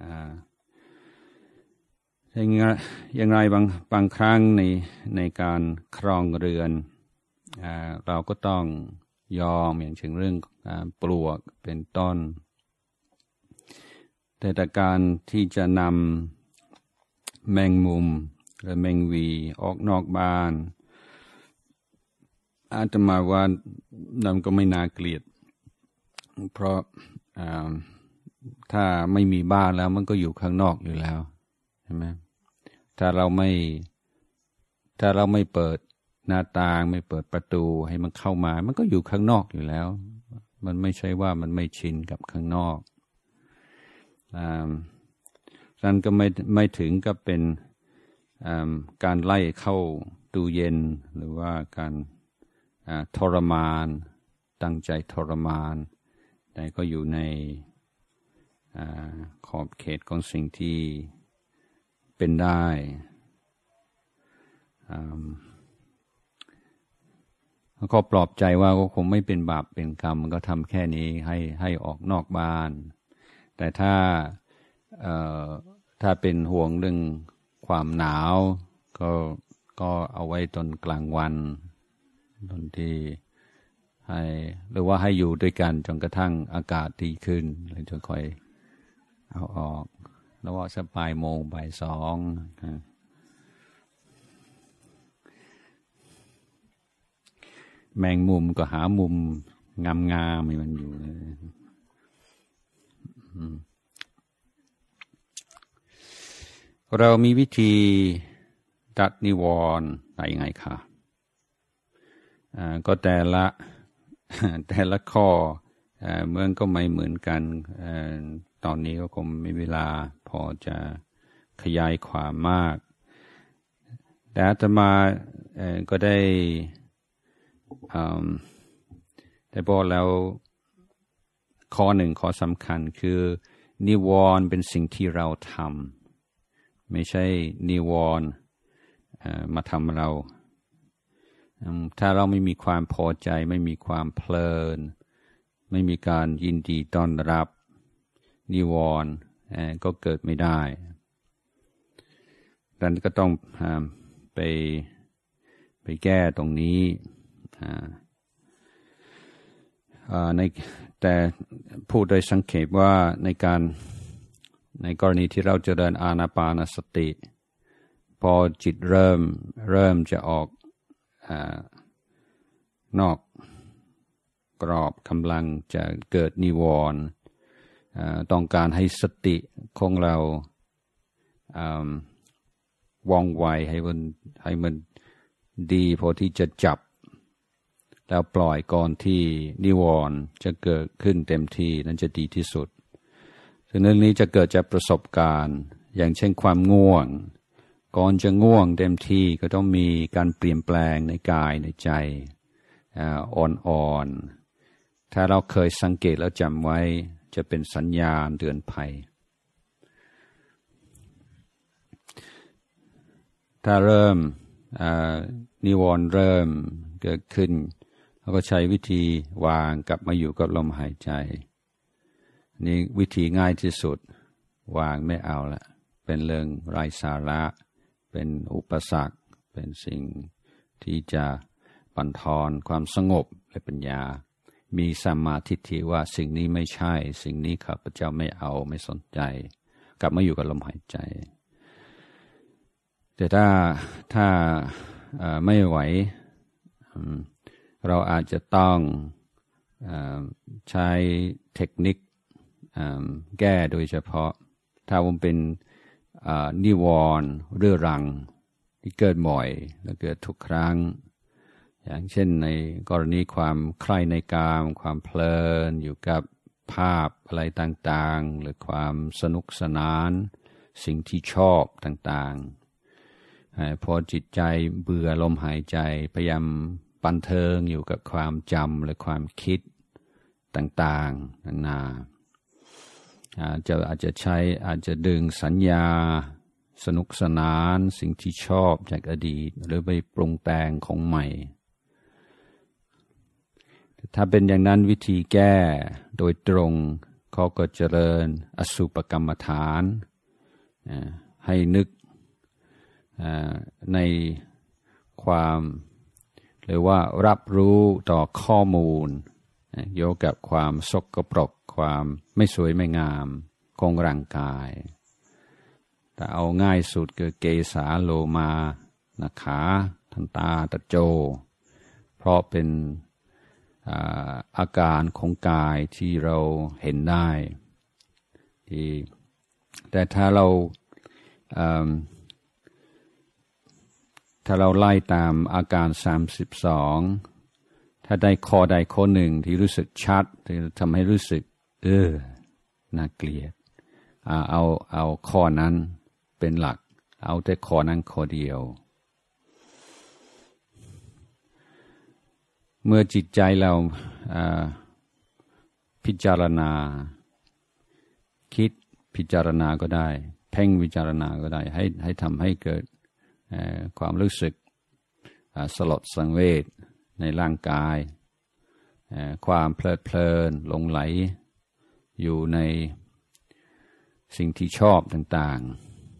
อ่าอย่างไรบางบางครั้งในในการครองเรือนอเราก็ต้องยอมอย่างเช่นเรื่องอปลวกเป็นต้น แต่การที่จะนำแมงมุมหรือแมงวีออกนอกบ้าน อาจจะมาว่านั่นก็ไม่น่าเกลียด เพราะถ้าไม่มีบ้านแล้วมันก็อยู่ข้างนอกอยู่แล้วช่ไหมถ้าเราไม่ ถ้าเราไม่เปิดหน้าต่างไม่เปิดประตูให้มันเข้ามา มันก็อยู่ข้างนอกอยู่แล้ว มันไม่ใช่ว่ามันไม่ชินกับข้างนอกอนั่นก็ไม่ไม่ถึงกับเป็นการไล่เข้าตู้เย็น หรือว่าการทรมาน ตั้งใจทรมาน แต่ก็อยู่ในขอบเขตของสิ่งที่เป็นได้แล้วก็ปลอบใจว่า ก็คงไม่เป็นบาปเป็นกรรมก็ทำแค่นี้ให้ให้ออกนอกบ้าน แต่ถ้าถ้าเป็นห่วงเรื่องความหนาว ก็ก็เอาไว้ตอนกลางวันตอนที่ให้หรือว่าให้อยู่ด้วยกัน จนกระทั่งอากาศดีขึ้นแล้วจะค่อยเอาออกแล้ว่าสปายโมงบ่ายสอง แมงมุมก็หามุมงามงามมันอยู่ เรามีวิธีดัดนิวรณ์ได้ยังไงคะก็แต่ละแต่ละข้ออเมืองก็ไม่เหมือนกันตอนนี้ก็คงไม่เวลาพอจะขยายความมาก แต่จะมาก็ได้ได้บอกแล้วข้อหนึ่งข้อสำคัญคือ นิวรณ์เป็นสิ่งที่เราทำไม่ใช่นิวรณ์มาทำเรา ถ้าเราไม่มีความพอใจ ไม่มีความเพลิน ไม่มีการยินดีต้อนรับนิวรณ์ก็เกิดไม่ได้ดังนั้นก็ต้องไปไปแก้ตรงนี้ในแต่พูดโดยสังเกตว่าในการในกรณีที่เราจเจริญอาณาปานสติ พอจิตเริ่มเริ่มจะออกอนอกกรอบกำลังจะเกิดนิวรณ์ต้องการให้สติของเราว่องไวให้มันให้มันดี พอที่จะจับ แล้วปล่อยก่อนที่นิวรณ์จะเกิดขึ้นเต็มที่นั้นจะดีที่สุดซึ่งเรื่องนี้จะเกิดจากประสบการณ์ อย่างเช่นความง่วง ก่อนจะง่วงเต็มที่ก็ต้องมีการเปลี่ยนแปลงในกายในใจ อ่อน ๆ ถ้าเราเคยสังเกตแล้วจำไว้จะเป็นสัญญาณเตือนภัย ถ้าเริ่มนิวรณ์เริ่มเกิดขึ้น เราก็ใช้วิธีวางกลับมาอยู่กับลมหายใจ นี่วิธีง่ายที่สุดวางไม่เอาละเป็นเรื่องไร้สาระ เป็นอุปสรรคเป็นสิ่งที่จะปั่นทอนความสงบและปัญญามีสัมมาทิฏฐิว่าสิ่งนี้ไม่ใช่ สิ่งนี้ข้าพเจ้าไม่เอาไม่สนใจ กลับมาอยู่กับลมหายใจ แต่ถ้าถ้าไม่ไหวเราอาจจะต้องใช้เทคนิคแก้โดยเฉพาะ ถ้าผมเป็นนิวรณ์เรื่อรัง ที่เกิดบ่อยและเกิดทุกครั้งอย่างเช่นในกรณีความใคร่ในกามความเพลินอยู่กับภาพอะไรต่างๆ หรือความสนุกสนาน สิ่งที่ชอบต่างๆพอจิตใจเบื่อลมหายใจ พยายามปันเทิงอยู่กับความจำหรือความคิดต่างๆนานาอาจจะอาจจะใช้อาจจะดึงสัญญาสนุกสนานสิ่งที่ชอบจากอดีต หรือไปปรุงแต่งของใหม่ถ้าเป็นอย่างนั้นวิธีแก้โดยตรงเขาก็เจริญอสุปกรรมฐาน ให้นึกในความหรือว่ารับรู้ต่อข้อมูลโยกกับความสกปรกความไม่สวยไม่งามของร่างกาย แต่เอาง่ายสุดคือเกสาโลมานาขา ทันตาตะโจ เพราะเป็นอาการของกายที่เราเห็นได้ที่แต่ถ้าเรา ถ้าเราไล่ตามอาการ 32 ถ้าได้คอใดข้อหนึ่งที่รู้สึกชัดทำให้รู้สึก เออน่าเกลียด เอาเอาข้อนั้นเป็นหลักเอาแต่ข้อนั้นข้อเดียวเมื่อจิตใจเราพิจารณาคิดพิจารณาก็ได้ เพ่งวิจารณาก็ได้ ให้ให้ทำให้เกิดความรู้สึกสลดสังเวชในร่างกาย ความเพลิดเพลินหลงไหลอยู่ในสิ่งที่ชอบต่าง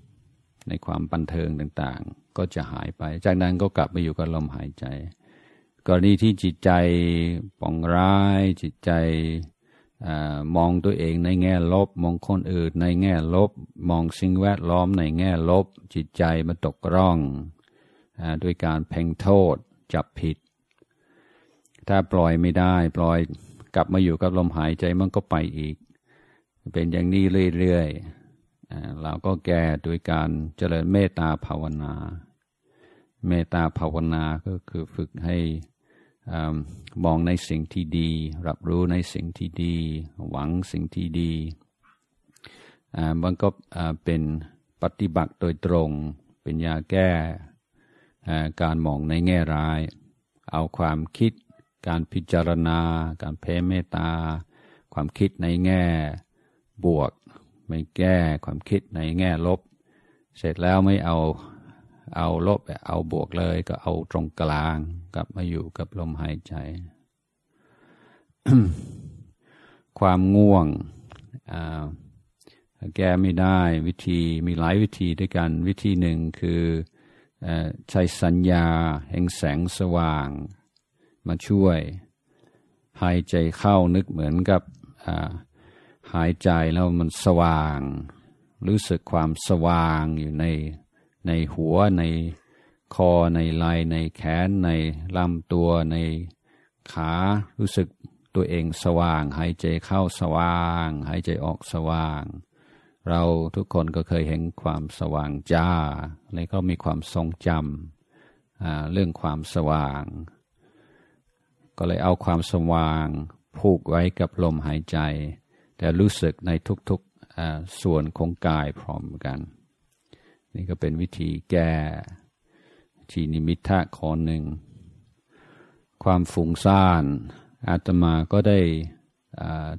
ๆ ในความบันเทิงต่างๆ ก็จะหายไป จากนั้นก็กลับมาอยู่กับลมหายใจกรณีที่จิตใจป่องร้าย จิตใจอมองตัวเองในแง่ลบ มองคนอื่นในแง่ลบ มองสิ่งแวดล้อมในแง่ลบ จิตใจมาตกร่องอด้วยการเพ่งโทษจับผิด ถ้าปล่อยไม่ได้ปล่อยกลับมาอยู่กับลมหายใจมันก็ไปอีก เป็นอย่างนี้เรื่อยๆเราก็แก้ด้วยการเจริญเมตตาภาวนา เมตตาภาวนาก็คือฝึกให้มองในสิ่งที่ดี รับรู้ในสิ่งที่ดี หวังสิ่งที่ดีมันก็เป็นปฏิบัติโดยตรงเป็นยาแก้การมองในแง่ร้าย เอาความคิดการพิจารณา การเพ้เมตตา ความคิดในแง่บวกไม่แก้ความคิดในแง่ลบ เสร็จแล้วไม่เอาเอาลบเอาบวกเลย ก็เอาตรงกลางกลับมาอยู่กับลมหายใจ ความง่วงแก้ไม่ได้วิธีมีหลายวิธีด้วยกันวิธีหนึ่งคือใช้สัญญาแห่งแสงสว่าง มาช่วยหายใจเข้านึกเหมือนกับหายใจแล้วมันสว่าง รู้สึกความสว่างอยู่ในในหัวในคอในไหล่ในแขนในลำตัวในขา รู้สึกตัวเองสว่าง หายใจเข้าสว่าง หายใจออกสว่าง เราทุกคนก็เคยเห็นความสว่างจ้า แล้ก็มีความทรงจำเรื่องความสว่าง ก็เลยเอาความสว่างผูกไว้กับลมหายใจ แต่รู้สึกในทุกๆส่วนของกายพร้อมกันนี่ก็เป็นวิธีแก้ทีนิมิทะขอหนึ่ง ความฝุ่งซ่านอาตมาก็ได้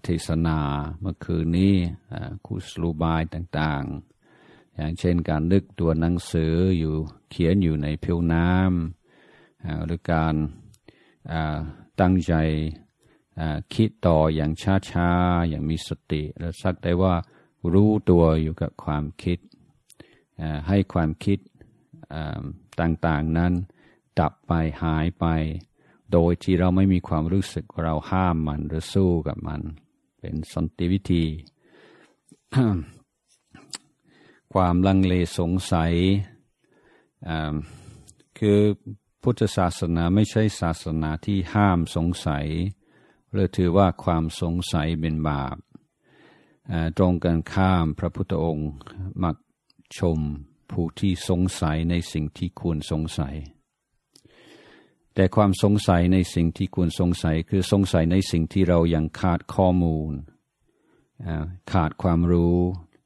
เทศนาเมื่อคืนนี้คุสลูบายต่างๆ อย่างเช่นการลึกตัวหนังสืออยู่เขียนอยู่ในผิวน้ำหรือการตั้งใจคิดต่ออย่างช้าๆ อย่างมีสติ และสักได้ว่ารู้ตัวอยู่กับความคิดให้ความคิดต่างๆนั้น ดับไปหายไป โดยที่เราไม่มีความรู้สึกเราห้ามมันหรือสู้กับมันเป็นสันติวิธีความลังเลสงสัย คือพุทธศาสนาไม่ใช่ศาสนาที่ห้ามสงสัย หรือถือว่าความสงสัยเป็นบาป ตรงกันข้ามพระพุทธองค์มักชมผู้ที่สงสัยในสิ่งที่ควรสงสัย แต่ความสงสัยในสิ่งที่ควรสงสัย คือสงสัยในสิ่งที่เรายังขาดข้อมูล ขาดความรู้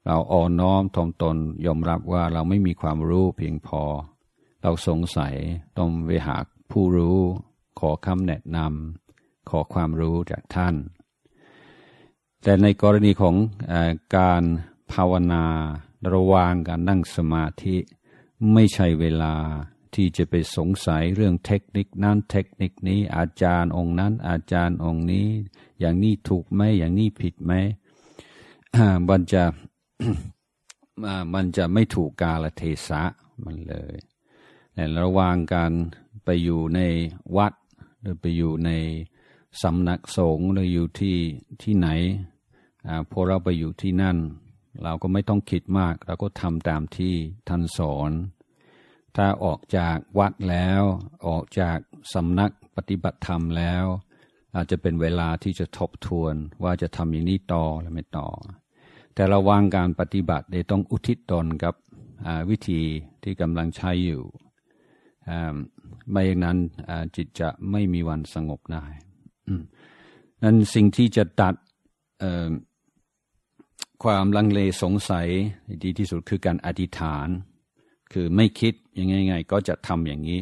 เราอ่อนน้อมถ่อมตนยอมรับว่าเราไม่มีความรู้เพียงพอ เราสงสัยต้องไปหาผู้รู้ ขอคำแนะนำขอความรู้จากท่าน แต่ในกรณีของอการภาวนาระวางการนั่งสมาธิไม่ใช่เวลาที่จะไปสงสัยเรื่องเทคนิคนั้นเทคนิคนี้ อาจารย์องค์นั้น อาจารย์องค์นี้ อย่างนี้ถูกไหมอย่างนี้ผิดไหมมันจะมันจะไม่ถูกกาลเทศะมันเลยแต่ระวางการไปอยู่ในวัด หรือไปอยู่ในสำนักสงฆ์หรืออยู่ที่ที่ไหนพอเราไปอยู่ที่นั่นเราก็ไม่ต้องคิดมากเราก็ทำตามที่ท่านสอน ถ้าออกจากวัดแล้ว ออกจากสำนักปฏิบัติธรรมแล้ว อาจจะเป็นเวลาที่จะทบทวนว่าจะทำอย่างนี้ต่อหรือไม่ต่อ แต่ระวังการปฏิบัติได้ต้องอุทิศตนกับวิธีที่กำลังใช้อยู่ไม่อย่างนั้นจิตจะไม่มีวันสงบได้นั่นสิ่งที่จะตัดความลังเลสงสัยดีที่สุดคือการอธิษฐาน คือไม่คิดยังไงๆก็จะทำอย่างนี้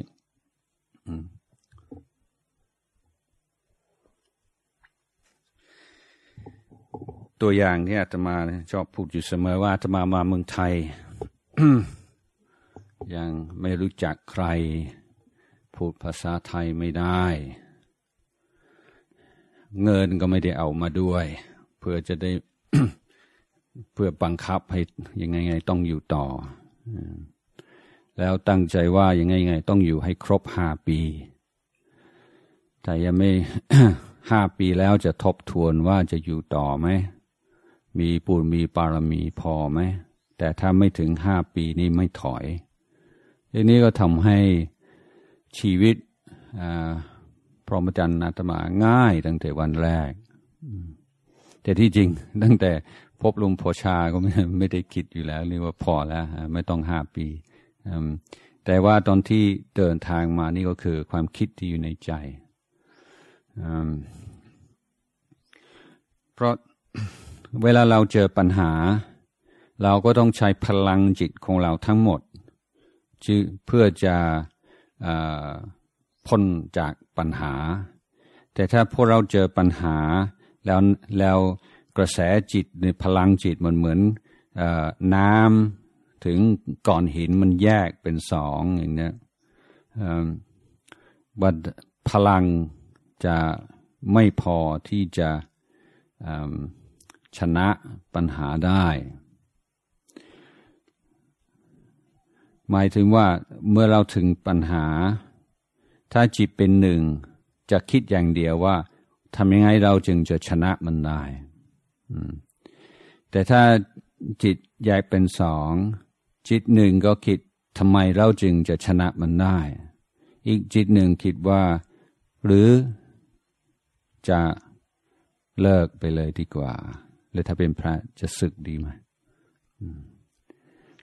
ตัวอย่างที่อาตมาชอบพูดอยู่เสมอว่าอาตมามาเมืองไทยยังไม่รู้จักใคร พูดภาษาไทยไม่ได้ เงินก็ไม่ได้เอามาด้วย เพื่อจะได้เพื่อบังคับให้ยังไงไงต้องอยู่ต่อ แล้วตั้งใจว่ายังไงไงต้องอยู่ให้ครบห้าปี แต่ยังไม่ห้าปีแล้วจะทบทวนว่าจะอยู่ต่อไหม มีปูนมีปารมีพอไหม แต่ถ้าไม่ถึงห้าปีนี่ไม่ถอยทีนี้ก็ทำให้ชีวิตพรหมจรรย์อาตมาง่ายตั้งแต่วันแรกแต่ที่จริง ตั้งแต่พบลุงโพชา ก็ไม่ไม่ได้คิดอยู่แล้วเรียกว่าพอแล้วไม่ต้องห้าปี แต่ว่าตอนที่เดินทางมานี่ก็คือความคิดที่อยู่ในใจ เพราะเวลาเราเจอปัญหา เราก็ต้องใช้พลังจิตของเราทั้งหมด เพื่อจะพ้นจากปัญหา แต่ถ้าพวกเราเจอปัญหาแล้วแล้วกระแสจิตในพลังจิตมันเหมือนอน้ำถึงก่อนหินมันแยกเป็นสองอย่างนี้บัดพลังจะไม่พอที่จะชนะปัญหาได้ หมายถึงว่าเมื่อเราถึงปัญหา ถ้าจิตเป็นหนึ่งจะคิดอย่างเดียวว่าทำยังไงเราจึงจะชนะมันได้แต่ถ้าจิตแยกเป็นสอง จิตหนึ่งก็คิดทำไมเราจึงจะชนะมันได้ อีกจิตหนึ่งคิดว่า หรือจะเลิกไปเลยดีกว่า แล้วถ้าเป็นพระจะศึกดีไหม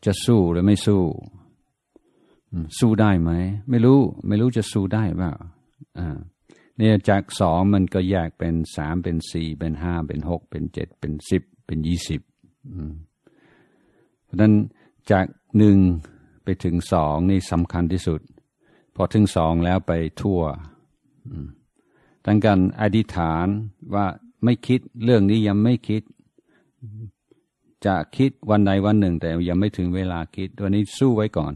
จะสู้หรือไม่สู้สู้ได้ไหม ไม่รู้ ไม่รู้จะสู้ได้เปล่าอ่าเนี่ยจากสองมันก็แยกเป็นสามเป็นสี่เป็นห้าเป็นหกเป็นเจ็ดเป็นสิบเป็นยี่สิบเพราะนั้นจากหนึ่งไปถึงสองนี่สำคัญที่สุด พอถึงสองแล้วไปทั่วทั้งการอธิษฐานว่าไม่คิดเรื่องนี้ยังไม่คิด จะคิดวันใดวันหนึ่ง แต่ยังไม่ถึงเวลาคิด วันนี้สู้ไว้ก่อน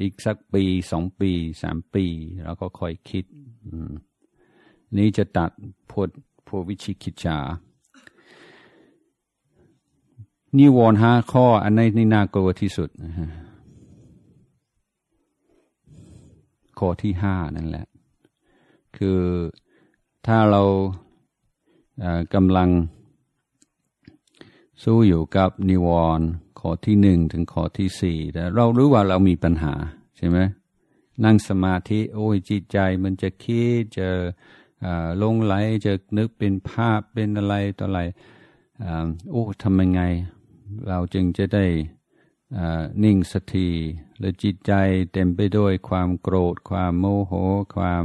อีกสักปีสองปีสามปี แล้วก็ค่อยคิดนี้จะตัดพดพวิชิกิจานิวรณ์ห้าข้ออันนในน่ากลัวที่สุด ข้อที่ห้านั่นแหละ คือถ้าเรากำลังสู้อยู่กับนิวรณ์ข้อที่หนึ่งถึงข้อที่สี่แต่เรารู้ว่าเรามีปัญหาใช่ไหมนั่งสมาธิโอ้ยจิตใจมันจะคิดจะลงไหล จะนึกเป็นภาพเป็นอะไรต่ออะไรโอ้ทำยังไง เราจึงจะได้นิ่งสถี และจิตใจเต็มไปด้วยความโกรธ ความโมโห ความ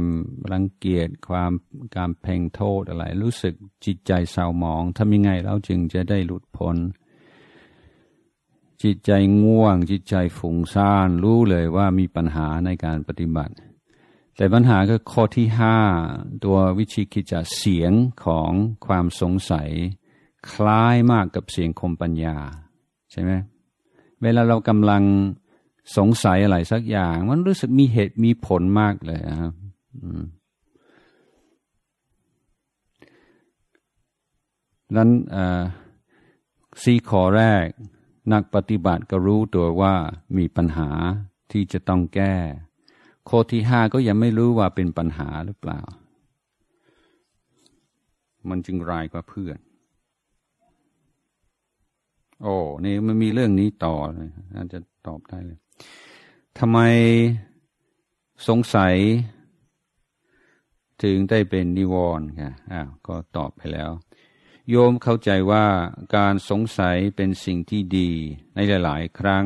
รังเกียจความการเพ่งโทษอะไรรู้สึกจิตใจเศร้าหมองทำยังไงเราจึงจะได้หลุดพ้นจิตใจง่วงจิตใจฝุ่งซ่าน รู้เลยว่ามีปัญหาในการปฏิบัติ แต่ปัญหาก็ข้อที่ห้า ตัววิชิกิจะเสียงของความสงสัย คล้ายมากกับเสียงคมปัญญาใช่ไหมเวลาเรากำลังสงสัยอะไรสักอย่าง มันรู้สึกมีเหตุมีผลมากเลยครับนั้นสี่ข้อแรกนักปฏิบัติก็รู้ตัวว่ามีปัญหาที่จะต้องแก้ โคที่ห้าก็ยังไม่รู้ว่าเป็นปัญหาหรือเปล่า มันจึงรายกว่าเพื่อนโอ้นี่มันมีเรื่องนี้ต่อเลยน่าจะตอบได้เลยทำไมสงสัยถึงได้เป็นนิวรณ์ค่ะอ้าวก็ตอบไปแล้วโยมเข้าใจว่าการสงสัยเป็นสิ่งที่ดีในหลายๆครั้ง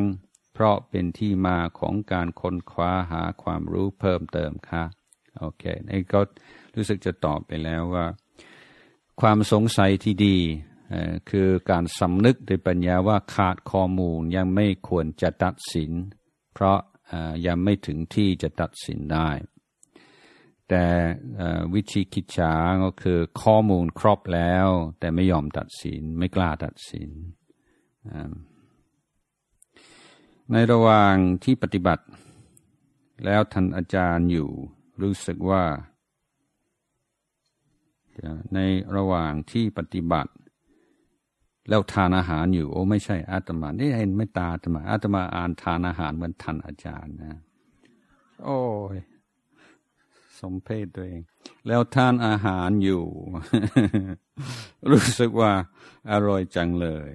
เพราะเป็นที่มาของการค้นคว้าหาความรู้เพิ่มเติมค่ะโอเคนอ้ก็รู้สึกจะตอบไปแล้วว่า ความสงสัยที่ดีคือการสำนึกโดยปัญญาว่าขาดข้อมูลยังไม่ควรจะตัดสิน เพราะยังไม่ถึงที่จะตัดสินได้แต่วิชีกิจฉาก็คือข้อมูลครอบแล้ว แต่ไม่ยอมตัดสินไม่กล้าตัดสิน ในระหว่างที่ปฏิบัติ แล้วท่านอาจารย์อยู่ รู้สึกว่า ในระหว่างที่ปฏิบัติ แล้วทานอาหารอยู่โอ้ไม่ใช่อาตมานี่เห็นไม่ตาอาตมาอาตมาอ่านทานอาหารเหมือนท่านอาจารย์นะ โอ้ยสมเพศตัวเองแล้วทานอาหารอยู่ รู้สึกว่าอร่อยจังเลย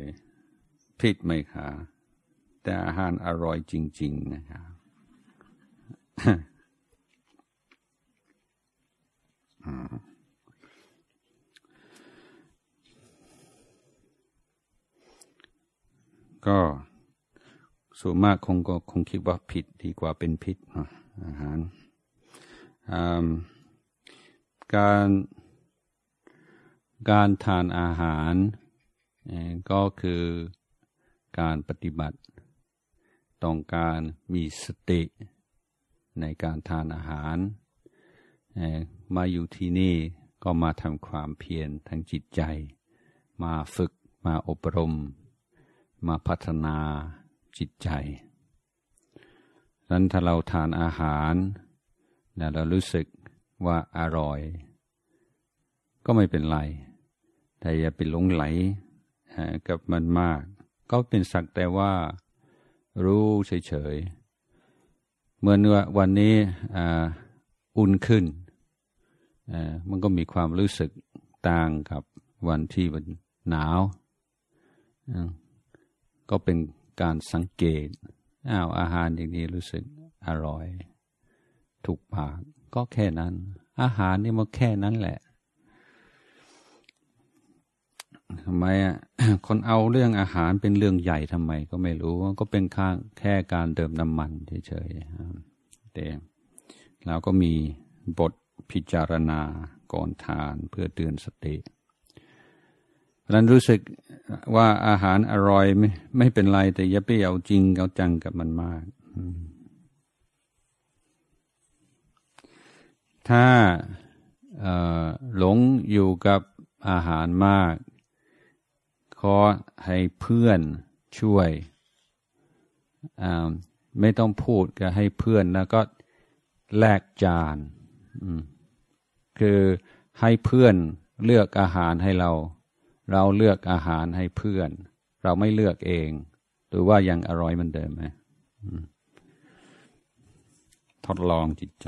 ผิดไหมคะแต่อาหารอร่อยจริง ๆ นะคะก็ส่วนมากคงก็คงคิดว่าผิดดีกว่าเป็นพิษอาหารการการทานอาหารก็คือการปฏิบัติ ต้องการมีสติ ในการทานอาหาร มาอยู่ที่นี่ก็มาทำความเพียรทางจิตใจมาฝึกมาอบรม มาพัฒนาจิตใจนั้นถ้าเราทานอาหารนะเรารู้สึกว่าอร่อย ก็ไม่เป็นไร แต่อย่าไปหลงไหลกับมันมาก ก็เป็นสักแต่ว่ารู้เฉยๆเมื่อวันนี้อุ่นขึ้น มันก็มีความรู้สึกต่างกับวันที่มันหนาวก็เป็นการสังเกตอ้าวอาหารอย่างนี้รู้สึกอร่อยถูกปาก ก็แค่นั้น อาหารนี่มันแค่นั้นแหละทำไมอ่ะคนเอาเรื่องอาหารเป็นเรื่องใหญ่ทำไม ก็ไม่รู้ก็เป็นค่าแค่การเติมน้ำมันเฉยๆแต่เราก็มีบทพิจารณาก่อนทานเพื่อเตือนสติรันรู้สึกว่าอาหารอร่อยไม่ไม่เป็นไร แต่อย่าไปเอาจริงเอาจังกับมันมากถ้าหลงอยู่กับอาหารมาก ขอให้เพื่อนช่วย ไม่ต้องพูดก็ให้เพื่อนแล้ว ก็แลกจานคือให้เพื่อนเลือกอาหารให้เรา เราเลือกอาหารให้เพื่อน เราไม่เลือกเอง หรือว่ายังอร่อยเหมือนเดิมไหมทดลองจิตใจ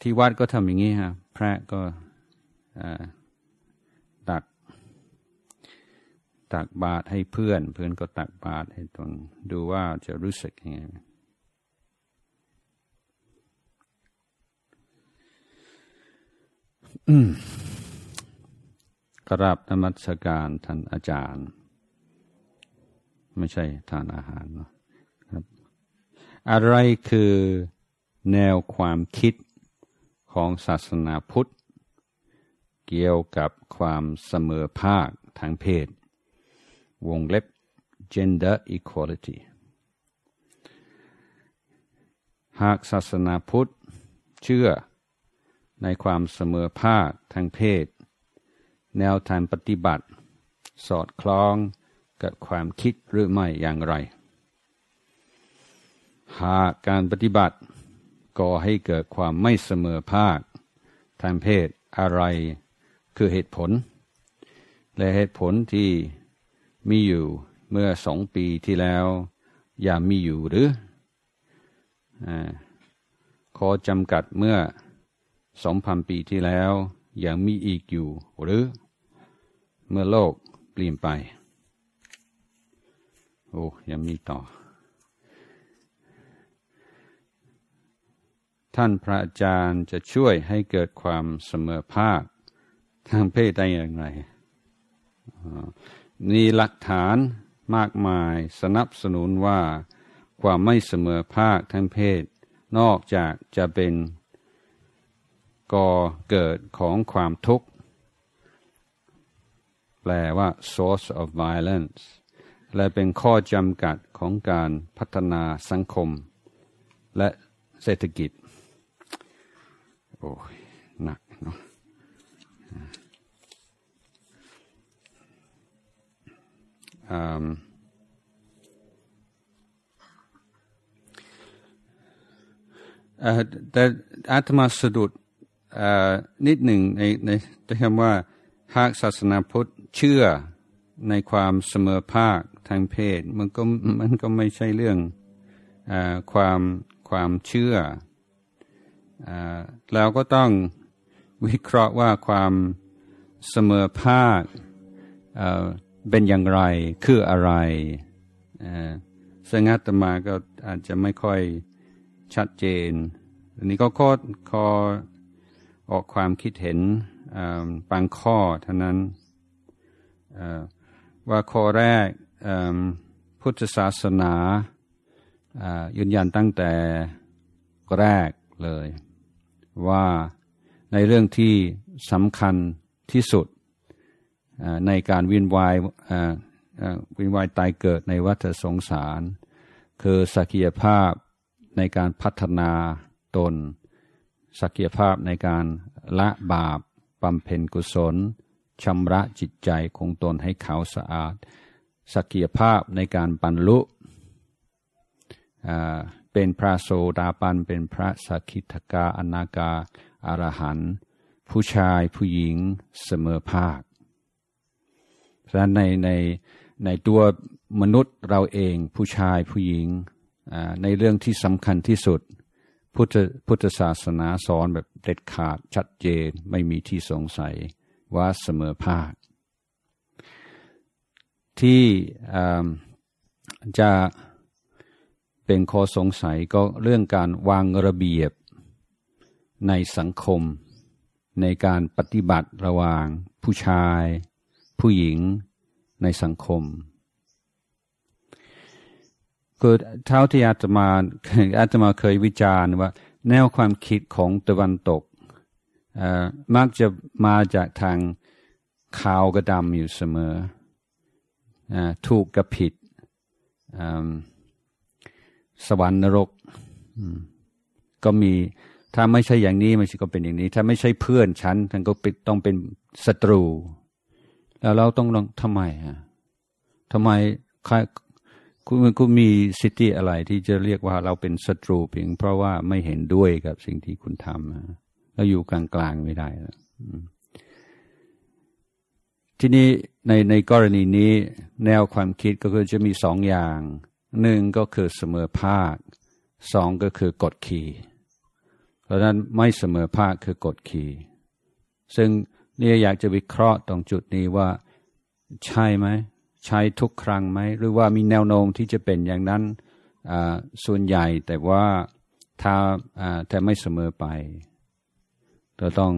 ที่วัดก็ทำอย่างนี้ฮะพระก็ตักตักบาตรให้เพื่อน เพื่อนก็ตักบาตรให้ตนดูว่าจะรู้สึกยังไงกราบธรรมสการท่านอาจารย์ ไม่ใช่ทานอาหารนะครับ อะไรคือแนวความคิดของศาสนาพุทธ เกี่ยวกับความเสมอภาค ทางเพศ วงเล็บ gender equality หากศาสนาพุทธ เชื่อในความเสมอภาค ทางเพศ แนวทางปฏิบัติ สอดคล้องกับความคิดหรือไม่อย่างไร หากการปฏิบัติก่อให้เกิดความไม่เสมอภาคทางเพศอะไรคือเหตุผล และเหตุผลที่มีอยู่เมื่อสองปีที่แล้วยังมีอยู่หรืออขอจำกัดเมื่อสองพันปีที่แล้วยังมีอีกอยู่หรือ เมื่อโลกเปลี่ยนไปโอ้ยังมีต่อท่านพระอาจารย์จะช่วยให้เกิดความเสมอภาค ทางเพศได้อย่างไร มีหลักฐานมากมายสนับสนุนว่า ความไม่เสมอภาคทางเพศ นอกจากจะเป็นก่อเกิดของความทุกข์ แปลว่า source of violence และเป็นข้อจำกัดของการพัฒนาสังคม และเศรษฐกิจโอ้ยหนักเนาะแต่อาตมาสะดุดนิดหนึ่งในในจะคำว่าหากศาสนาพุทธเชื่อในความเสมอภาคทางเพศมันก็มันก็ไม่ใช่เรื่องอความความเชื่อเราก็ต้องวิเคราะห์ว่าความเสมอภาคเป็นอย่างไรคืออะไรสงัตมาก็อาจจะไม่ค่อยชัดเจนอันนี้ก็ข้อขอออกความคิดเห็นบางข้อเท่านั้น ว่าข้อแรกพุทธศาสนายืนยันตั้งแต่แรกเลยว่าในเรื่องที่สำคัญที่สุดในการวินวายวินวายตายเกิดในวัฏสงสาร คือศักยภาพในการพัฒนาตนศักยภาพในการละบาปบำเพ็ญกุศลชำระจิตใจของตนให้ขาวสะอาดศักยภาพในการบรรลุเป็นพระโสดาบัน เป็นพระสกิทกาอนาคาอารหันต์ผู้ชายผู้หญิงเสมอภาค เพราะในในในตัวมนุษย์เราเองผู้ชายผู้หญิงในเรื่องที่สำคัญที่สุด พุทธพุทธศาสนา สอนแบบเด็ดขาดชัดเจนไม่มีที่สงสัยว่าเสมอภาค ที่จะเป็นข้อสงสัยก็เรื่องการวางระเบียบในสังคมในการปฏิบัติระหว่างผู้ชาย ผู้หญิงในสังคมคือเท่าที่อาตมาอาตมาเคยวิจารณ์ว่าแนวความคิดของตะวันตกมักจะมาจากทางขาวกับดำอยู่เสมออถูกกับผิดสวรรค์นรกก็มี ถ้าไม่ใช่อย่างนี้มันก็เป็นอย่างนี้ ถ้าไม่ใช่เพื่อนฉันฉันก็ต้องเป็นศัตรู แล้วเราต้องทำทำไมฮะทำไม คุณคุณมีสิทธิอะไร ที่จะเรียกว่าเราเป็นศัตรู เพียงเพราะว่าไม่เห็นด้วยกับสิ่งที่คุณทำเราอยู่กลางกลางไม่ได้แล้วทีนี้ในในกรณีนี้ แนวความคิดก็คือจะมีสองอย่างหนึ่งก็คือเสมอภาคสองก็คือกดขี่เพราะนั้นไม่เสมอภาคคือกดขี่ซึ่งเนี่ยอยากจะวิเคราะห์ตรงจุดนี้ว่าใช่ไหมใช้ทุกครั้งไหมหรือว่ามีแนวโน้มที่จะเป็นอย่างนั้นส่วนใหญ่แต่ว่าถ้าแต่ไม่เสมอไป เราต้อง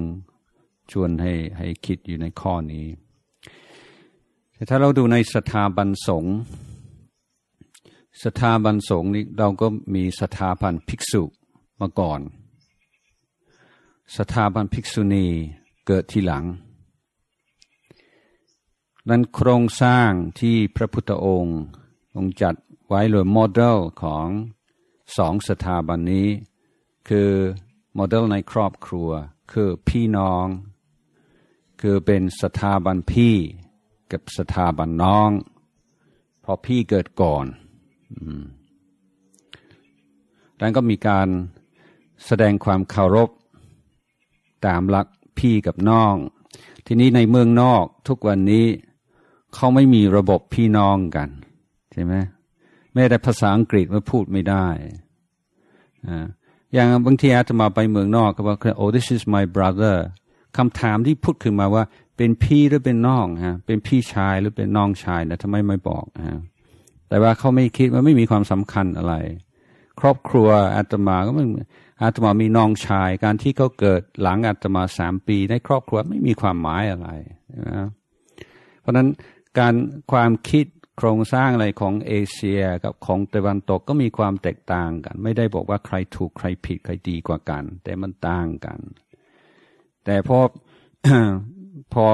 ชวนให้ให้คิดอยู่ในข้อนี้ถ้าเราดูในสถาบันสงฆ์สถาบันสงฆ์นี้เราก็มีสถาบันภิกษุมาก่อน สถาบันภิกษุณีเกิดทีหลัง นั้นโครงสร้างที่พระพุทธองค์งคงจัดไว้รืยโมเดลของสองสถาบันนี้ คือโมเดลในครอบครัวคือพี่น้อง คือเป็นสถาบันพี่กับสถาบันน้องเพราะพี่เกิดก่อนดังนั้นก็มีการแสดงความเคารพ ตามหลักพี่กับน้อง ทีนี้ในเมืองนอกทุกวันนี้เขาไม่มีระบบพี่น้องกัน ใช่ไหม แม้แต่ภาษาอังกฤษว่พูดไม่ได้อย่างบางทีอาตมาไปเมืองนอกก็บอกโอ้ this is my brother คำถามที่พูดขึ้นมาว่า เป็นพี่หรือเป็นน้องฮะ เป็นพี่ชายหรือเป็นน้องชายนะทำไมไม่บอกฮะแต่ว่าเขาไม่คิดว่าไม่มีความสำคัญอะไร ครอบครัวอาตมา ก็มันอาตมามีน้องชายการที่เขาเกิดหลังอาตมาสามปี ในครอบครัวไม่มีความหมายอะไรนะเพราะฉะนั้นการความคิดโครงสร้างอะไรของเอเชียกับของตะวันตกก็มีความแตกต่างกัน ไม่ได้บอกว่าใครถูกใครผิดใครดีกว่ากัน แต่มันต่างกัน แต่ พอพอ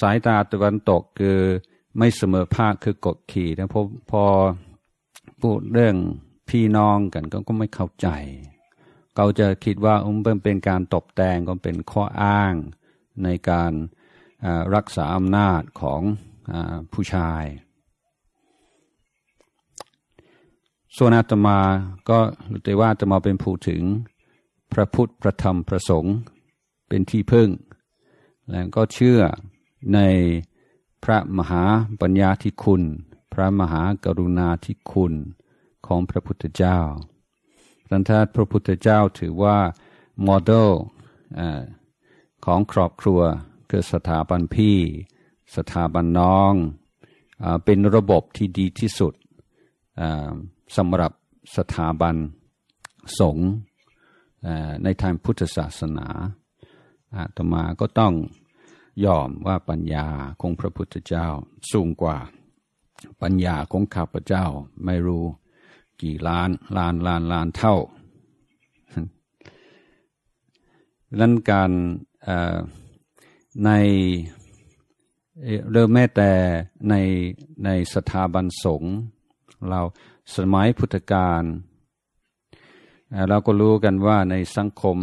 สายตาตะวันตกคือไม่เสมอภาคคือกดขี่นะพอพอพูดเรื่องพี่น้องกันก็ก็ไม่เข้าใจ เขาจะคิดว่ามันเป็นการตบแต่งก็เป็นข้ออ้างในการรักษาอำนาจของอผู้ชาย ส่วนอาตมาก็รู้แต่ว่าอาตมาเป็นผู้ถึงพระพุทธ พระธรรมพระสงฆ์เป็นที่พึ่ง แล้วก็เชื่อในพระมหาปัญญาธิคุณ พระมหากรุณาธิคุณของพระพุทธเจ้าดังนั้นพระพุทธเจ้าถือว่าโมเดลของครอบครัว คือสถาบันพี่ สถาบันน้อง เป็นระบบที่ดีที่สุดสำหรับสถาบันสงฆ์ในทางพุทธศาสนาอาตมาก็ต้องยอมว่าปัญญาของพระพุทธเจ้าสูงกว่า ปัญญาของข้าพเจ้าไม่รู้กี่ล้านล้านล้านล้านเท่า ดังนั้นการในเริ่มแม้แต่ในในสถาบันสงฆ์เราสมัยพุทธกาลเราก็รู้กันว่าในสังคม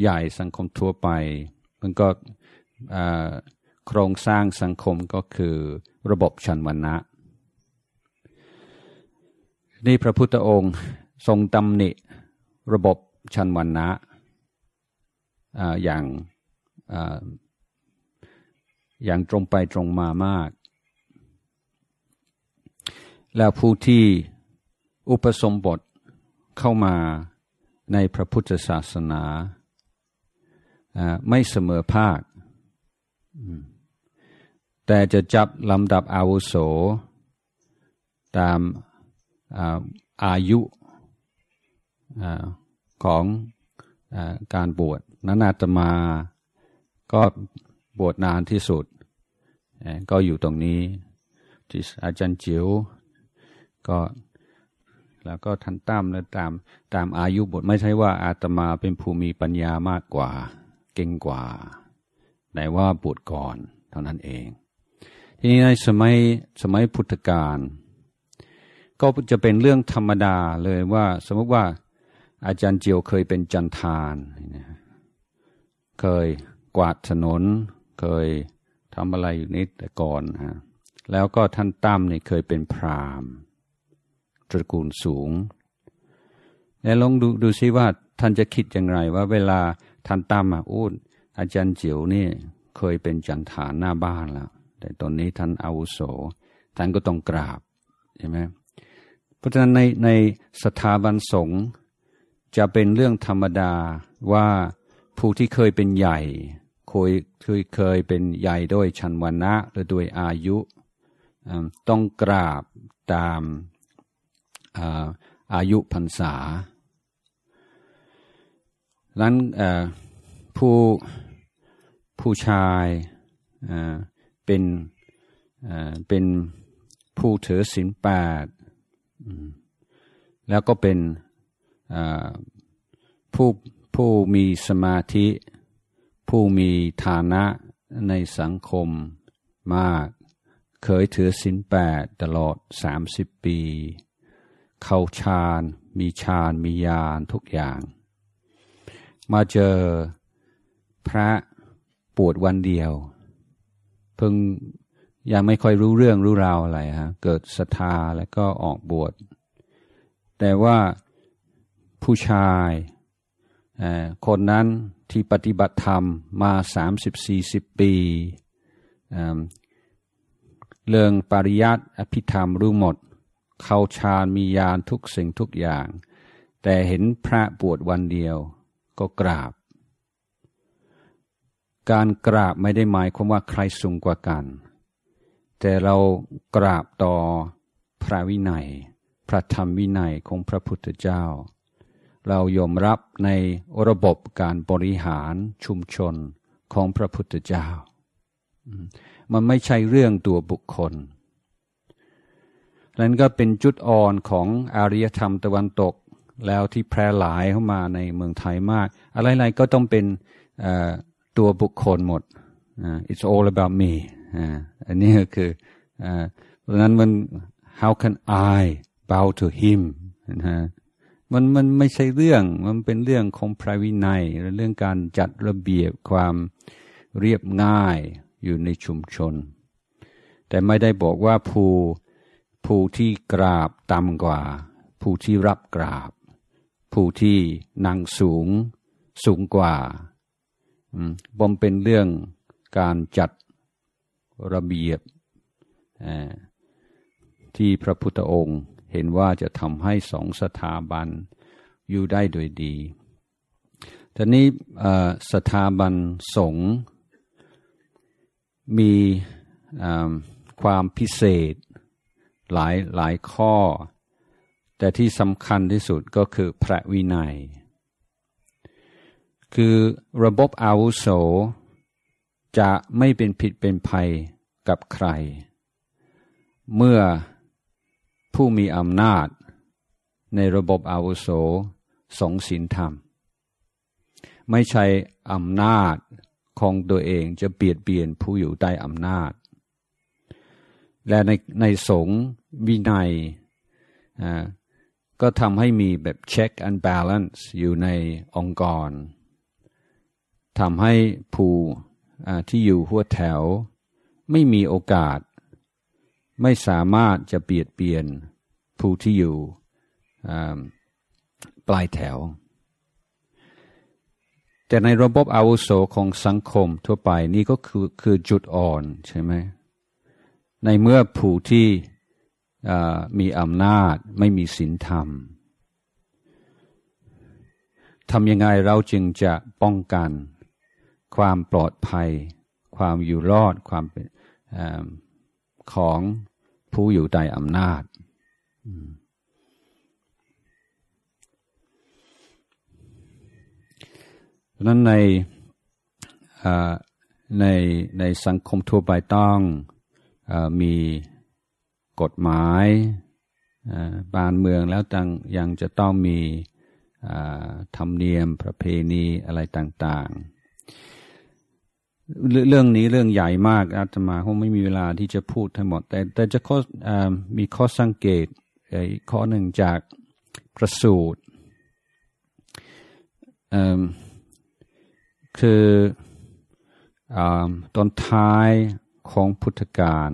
ใหญ่สังคมทั่วไปมันก็โครงสร้างสังคมก็คือระบบชันวันนะนี่พระพุทธองค์ทรงตำหนิระบบชันวันนะอย่างอย่างตรงไปตรงมามาก แล้วผู้ที่อุปสมบทเข้ามาในพระพุทธศาสนา ไม่เสมอภาคแต่จะจับลำดับอาวุโส ตามอายุของอการบวชนันาตมาก็บวชนานที่สุด ก็อยู่ตรงนี้ที่อาจารย์จิ๋วก็แล้วก็ทันตั้มและตาม ตามอายุบทไม่ใช่ว่าอาตมาเป็นภูมิปัญญามากกว่าเก่งกว่าแต่ว่าบวชก่อนเท่านั้นเองทีนี้ในสมัยสมัยพุทธกาลก็จะเป็นเรื่องธรรมดาเลยว่า สมมติว่าอาจารย์เจียวเคยเป็นจันทานเคยกวาดถนน เคยทำอะไรอยู่นิดแต่ก่อนฮะแล้วก็ท่านตั้มนี่เคยเป็นพราหมณ์ตระกูลสูงแล้วลองดูดูซิว่าท่านจะคิดอย่างไร ว่าเวลาท่านตั้มอ่ะอู้อาจารย์จิ๋วนี่เคยเป็นจังฐานหน้าบ้านแล้วแต่ตอนนี้ท่านอาวุโสท่านก็ต้องกราบใช่ไหมเพราะฉะนั้นในในสถาบันสงฆ์จะเป็นเรื่องธรรมดาว่าผู้ที่เคยเป็นใหญ่ เคยเคยเคยเป็นใหญ่ด้วยชันวันะหรือด้วยอายุต้องกราบตามอายุพรรษาดังนั้นผู้ผู้ชายเป็นเป็นผู้ถือศีลแปดแล้วก็เป็นผู้ผู้มีสมาธิ ผู้มีฐานะในสังคมมากเคยถือศีลแปดตลอดสามสิบปี เข้าฌานมีฌานมียานทุกอย่าง มาเจอพระปวดวันเดียว เพิ่งยังไม่ค่อยรู้เรื่องรู้ราวอะไรฮะเกิดศรัทธาแล้วก็ออกบวช แต่ว่าผู้ชายคนนั้นที่ปฏิบัติธรรมมาสามสิบสี่สิบปี เรื่องปริยัติอภิธรรมรู้หมด เข้าฌานมียานทุกสิ่งทุกอย่าง แต่เห็นพระบวชวันเดียวก็กราบการกราบไม่ได้หมายความว่าใครสูงกว่ากัน แต่เรากราบต่อพระวินัย พระธรรมวินัยของพระพุทธเจ้า เรายอมรับในระบบการบริหารชุมชนของพระพุทธเจ้า มันไม่ใช่เรื่องตัวบุคคลนั้นก็เป็นจุดอ่อนของอารยธรรมตะวันตก แล้วที่แพร่หลายเข้ามาในเมืองไทยมาก อะไรๆก็ต้องเป็นตัวบุคคลหมด it's all about me อันนี้คือเพราะนั้นมัน how can I bow to him นะมันมันไม่ใช่เรื่อง มันเป็นเรื่องของพระวินัยเรื่องการจัดระเบียบความเรียบง่ายอยู่ในชุมชน แต่ไม่ได้บอกว่าผู้ผู้ที่กราบต่ำกว่าผู้ที่รับกราบผู้ที่นั่งสูงสูงกว่าบ่มเป็นเรื่องการจัดระเบียบที่พระพุทธองค์เห็นว่าจะทำให้สองสถาบันอยู่ได้โดยดีทีนี้สถาบันสงฆ์มีความพิเศษหลายหลายข้อ แต่ที่สำคัญที่สุดก็คือพระวินัยคือระบบอาวุโสจะไม่เป็นผิดเป็นภัยกับใคร เมื่อผู้มีอำนาจในระบบอาวุโสสงสินธรรม ไม่ใช่อำนาจของตัวเองจะเปลี่ยนเปลี่ยนผู้อยู่ใต้อำนาจ และในในสงวินัยก็ทำให้มีแบบ check and balance อยู่ในองค์กรทำให้ผู้ที่อยู่หัวแถว ไม่มีโอกาส ไม่สามารถจะเปลี่ยนเปลี่ยน ผู้ที่อยู่ปลายแถว แต่ในระบบอาวุโสของสังคมทั่วไปนี่ก็คือคือจุดอ่อนใช่ไหมในเมื่อผู้ที่มีอำนาจ ไม่มีศีลธรรมทำยังไงเราจึงจะป้องกันความปลอดภัยความอยู่รอด ความเป็นอของผู้อยู่ใต้อำนาจนั้นในในในสังคมทั่วไปต้องอมีกฎหมายบานเมืองแล้วงยังจะต้องมีธรรมเนียมประเพณีอะไรต่าง ๆเรื่องนี้เรื่องใหญ่มากอาตมาคงไม่มีเวลาที่จะพูดทั้งหมดแต่ แต่จะข้อมีข้อสังเกตข้อหนึ่งจากประสูตรคืออตอนท้ายของพุทธกาล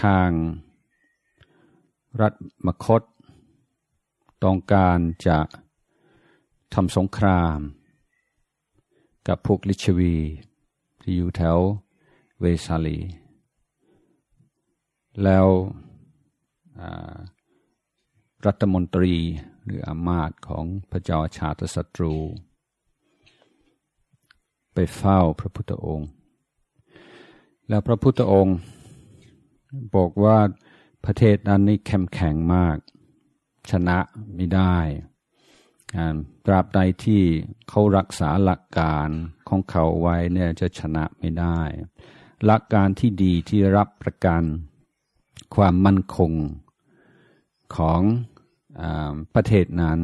ทางรัฐมคต ต้องการจะทำสงครามกับพวกลิชวีที่อยู่แถวเวสาลี แล้วรัฐมนตรีหรืออามาตของพระเจ้าชาติศัตรูไปเฝ้าพระพุทธองค์ แล้วพระพุทธองค์บอกว่าประเทศนั้นนี่แข็งแข็งมาก ชนะไม่ได้ตราบใดที่เขารักษาหลักการของเขาไว้เนี่ยจะชนะไม่ได้ หลักการที่ดีที่รับประกันความมั่นคงของอประเทศนั้น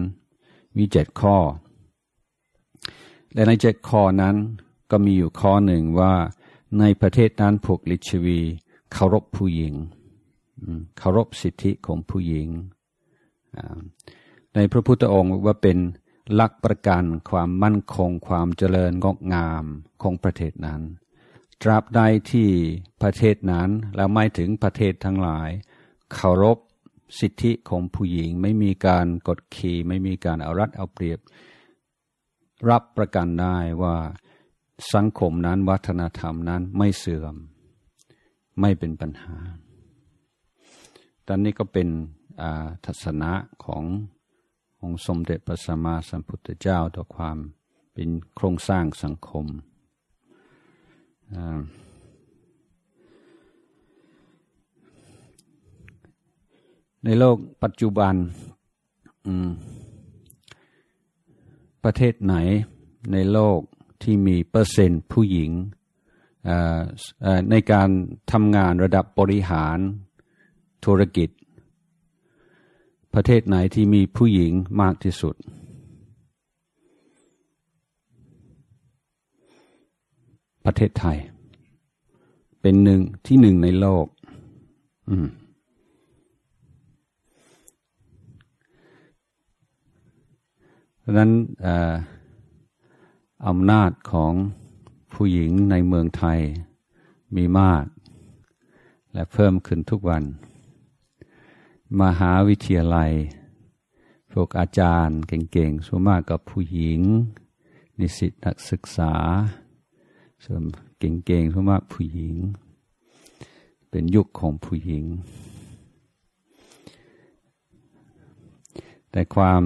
มีเจ็ดข้อ และในเจ็ดข้อนั้นก็มีอยู่ข้อหนึ่งว่าในประเทศนั้นพวกลิชวีเคารพผู้หญิงเคารพสิทธิของผู้หญิงในพระพุทธองค์ว่าเป็นลักประกันความมั่นคงความเจริญงอกงามของประเทศนั้น ตราบใดที่ประเทศนั้นแล้วไม่ถึงประเทศทั้งหลายเคารพสิทธิของผู้หญิงไม่มีการกดขี่ไม่มีการเอารัดเอาเปรียบ รับประกันได้ว่าสังคมนั้นวัฒนธรรมนั้นไม่เสื่อมไม่เป็นปัญหา ตอนนี้ก็เป็นทัศนะขององค์สมเด็จพระสัมมาสัมพุทธเจ้าต่อความเป็นโครงสร้างสังคม ในโลกปัจจุบันประเทศไหนในโลกที่มีเปอร์เซ็นต์ผู้หญิงในการทำงานระดับบริหารธุรกิจประเทศไหนที่มีผู้หญิงมากที่สุด ประเทศไทย เป็นหนึ่งที่หนึ่งในโลก เพราะนั้นอำนาจของผู้หญิงในเมืองไทยมีมากและเพิ่มขึ้นทุกวันมหาวิทยาลัย พวกอาจารย์เก่ง ๆส่วนมากกับผู้หญิงนิสิตนักศึกษาส่วนเก่ง ๆส่วนมากผู้หญิง เป็นยุคของผู้หญิง แต่ความ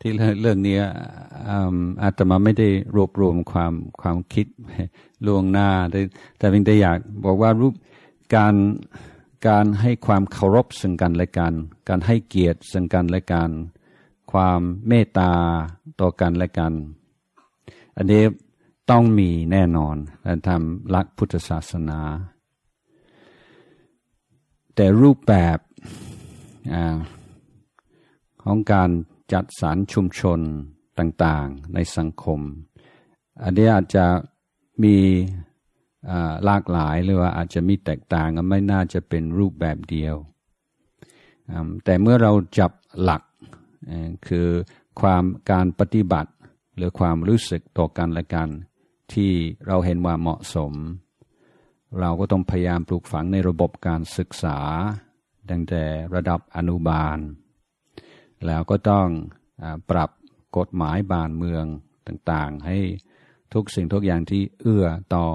ที่เรื่องนี้อาตมาไม่ได้รวบรวมความความคิดล่วงหน้า แต่เพียงแต่อยากบอกว่า รูปการการให้ความเคารพซึ่งกันและกัน การให้เกียรติซึ่งกันและกัน ความเมตตาต่อกันและกัน อันนี้ต้องมีแน่นอนการทำรักพุทธศาสนา แต่รูปแบบของการจัดสารชุมชนต่างๆในสังคม อันนี้อาจจะมีหลากหลาย หรือว่าอาจจะมีแตกต่างกันไม่น่าจะเป็นรูปแบบเดียว แต่เมื่อเราจับหลักคือความการปฏิบัติหรือความรู้สึกต่อกันและกันที่เราเห็นว่าเหมาะสม เราก็ต้องพยายามปลูกฝังในระบบการศึกษาตั้งแต่ระดับอนุบาลแล้วก็ต้องปรับกฎหมายบานเมืองต่างๆ ให้ทุกสิ่งทุกอย่างที่เอื้อต่อ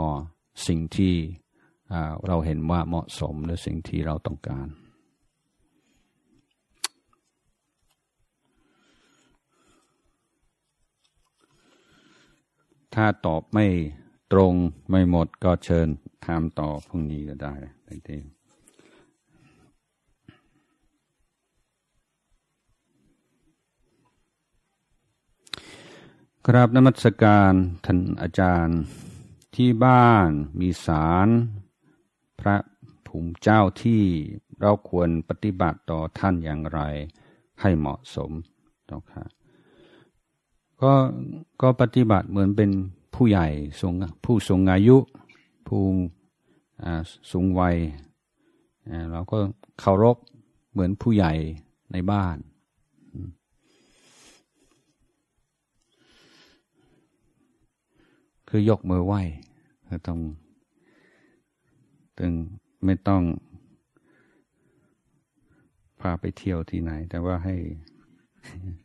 สิ่งที่เราเห็นว่าเหมาะสมหรือสิ่งที่เราต้องการ ถ้าตอบไม่ตรง ไม่หมดก็เชิญถามต่อพรุ่งนี้ก็ได้ทีกราบนมัสการท่านอาจารย์ที่บ้านมีสารพระผูมเจ้าที่เราควรปฏิบัติต่อท่านอย่างไรให้เหมาะสมนะคะก็ก็ปฏิบัติเหมือนเป็นผู้ใหญ่สูงผู้สูงอายุผู้สูงวัย เราก็เคารพเหมือนผู้ใหญ่ในบ้านคือยกมือไหว้ก็ต้องตึง ไม่ต้องพาไปเที่ยวที่ไหน แต่ว่าให้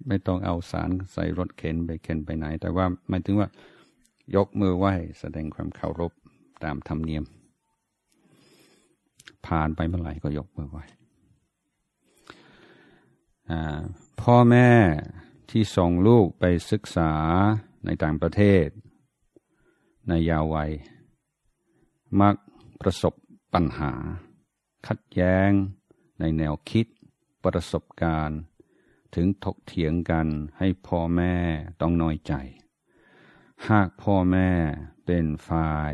ไม่ต้องเอาสารใส่รถเข็นไปเข็นไปไหน แต่ว่าหมายถึงว่ายกมือไหว้แสดงความเคารพตามธรรมเนียม ผ่านไปเมื่อไหร่ก็ยกมือไหว้ พ่อแม่ที่ส่งลูกไปศึกษาในต่างประเทศในยาววัยมักประสบปัญหาขัดแย้งในแนวคิดประสบการณ์ ถึงถกเถียงกันให้พ่อแม่ต้องน้อยใจ หากพ่อแม่เป็นฝ่าย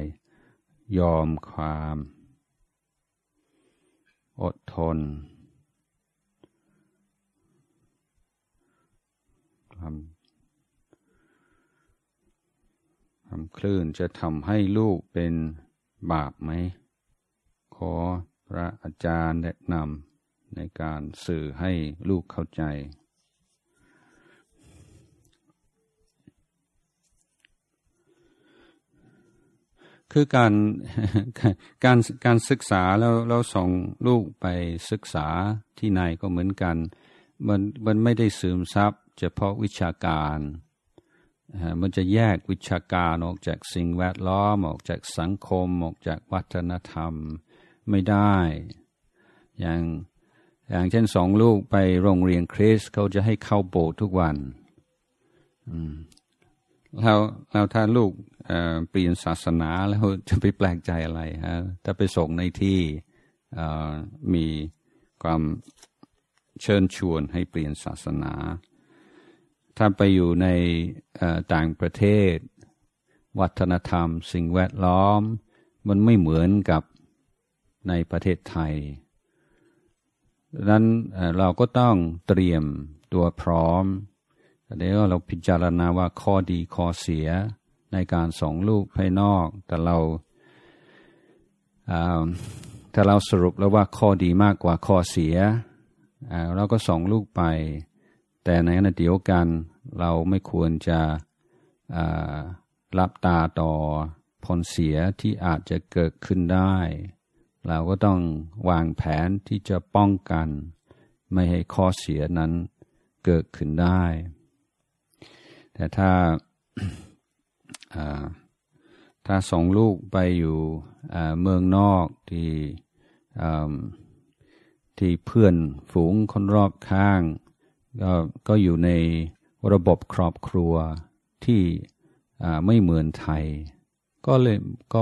ยอมความ อดทนความทำคลื่นจะทำให้ลูกเป็นบาปไหม ขอพระอาจารย์แนะนำในการสื่อให้ลูกเข้าใจ คือการการการศึกษาแล้วเราส่งลูกไปศึกษาที่ไหนก็เหมือนกัน มันมันไม่ได้ซึมซับเฉพาะวิชาการมันจะแยกวิชาการออกจากสิ่งแวดล้อม ออกจากสังคม ออกจากวัฒนธรรมไม่ได้ อย่างอย่างเช่นสองลูกไปโรงเรียนคริสเขาจะให้เข้าโบสถ์ทุกวันเราเราถ้าลูกเปลี่ยนศาสนาแล้วจะไปแปลกใจอะไรฮะถ้าไปส่งในที่มีความเชิญชวนให้เปลี่ยนศาสนาถ้าไปอยู่ในต่างประเทศ วัฒนธรรม สิ่งแวดล้อม มันไม่เหมือนกับในประเทศไทยดังนั้นเราก็ต้องเตรียมตัวพร้อมเดี๋ยวเราพิจารณาว่าข้อดี ข้อเสีย ในการส่งลูกภายนอก แต่เราถ้าเราสรุปแล้วว่าข้อดีมากกว่า ข้อเสีย เราก็ส่งลูกไปแต่ในขณะเดียวกันเราไม่ควรจะรับตาต่อผลเสียที่อาจจะเกิดขึ้นได้ เราก็ต้องวางแผนที่จะป้องกันไม่ให้ข้อเสียนั้นเกิดขึ้นได้ แต่ถ้าถ้าสองลูกไปอยู่เมืองนอกที่ที่เพื่อนฝูงคนรอบข้างก็ก็อยู่ในระบบครอบครัวที่ไม่เหมือนไทย ก็เลยก็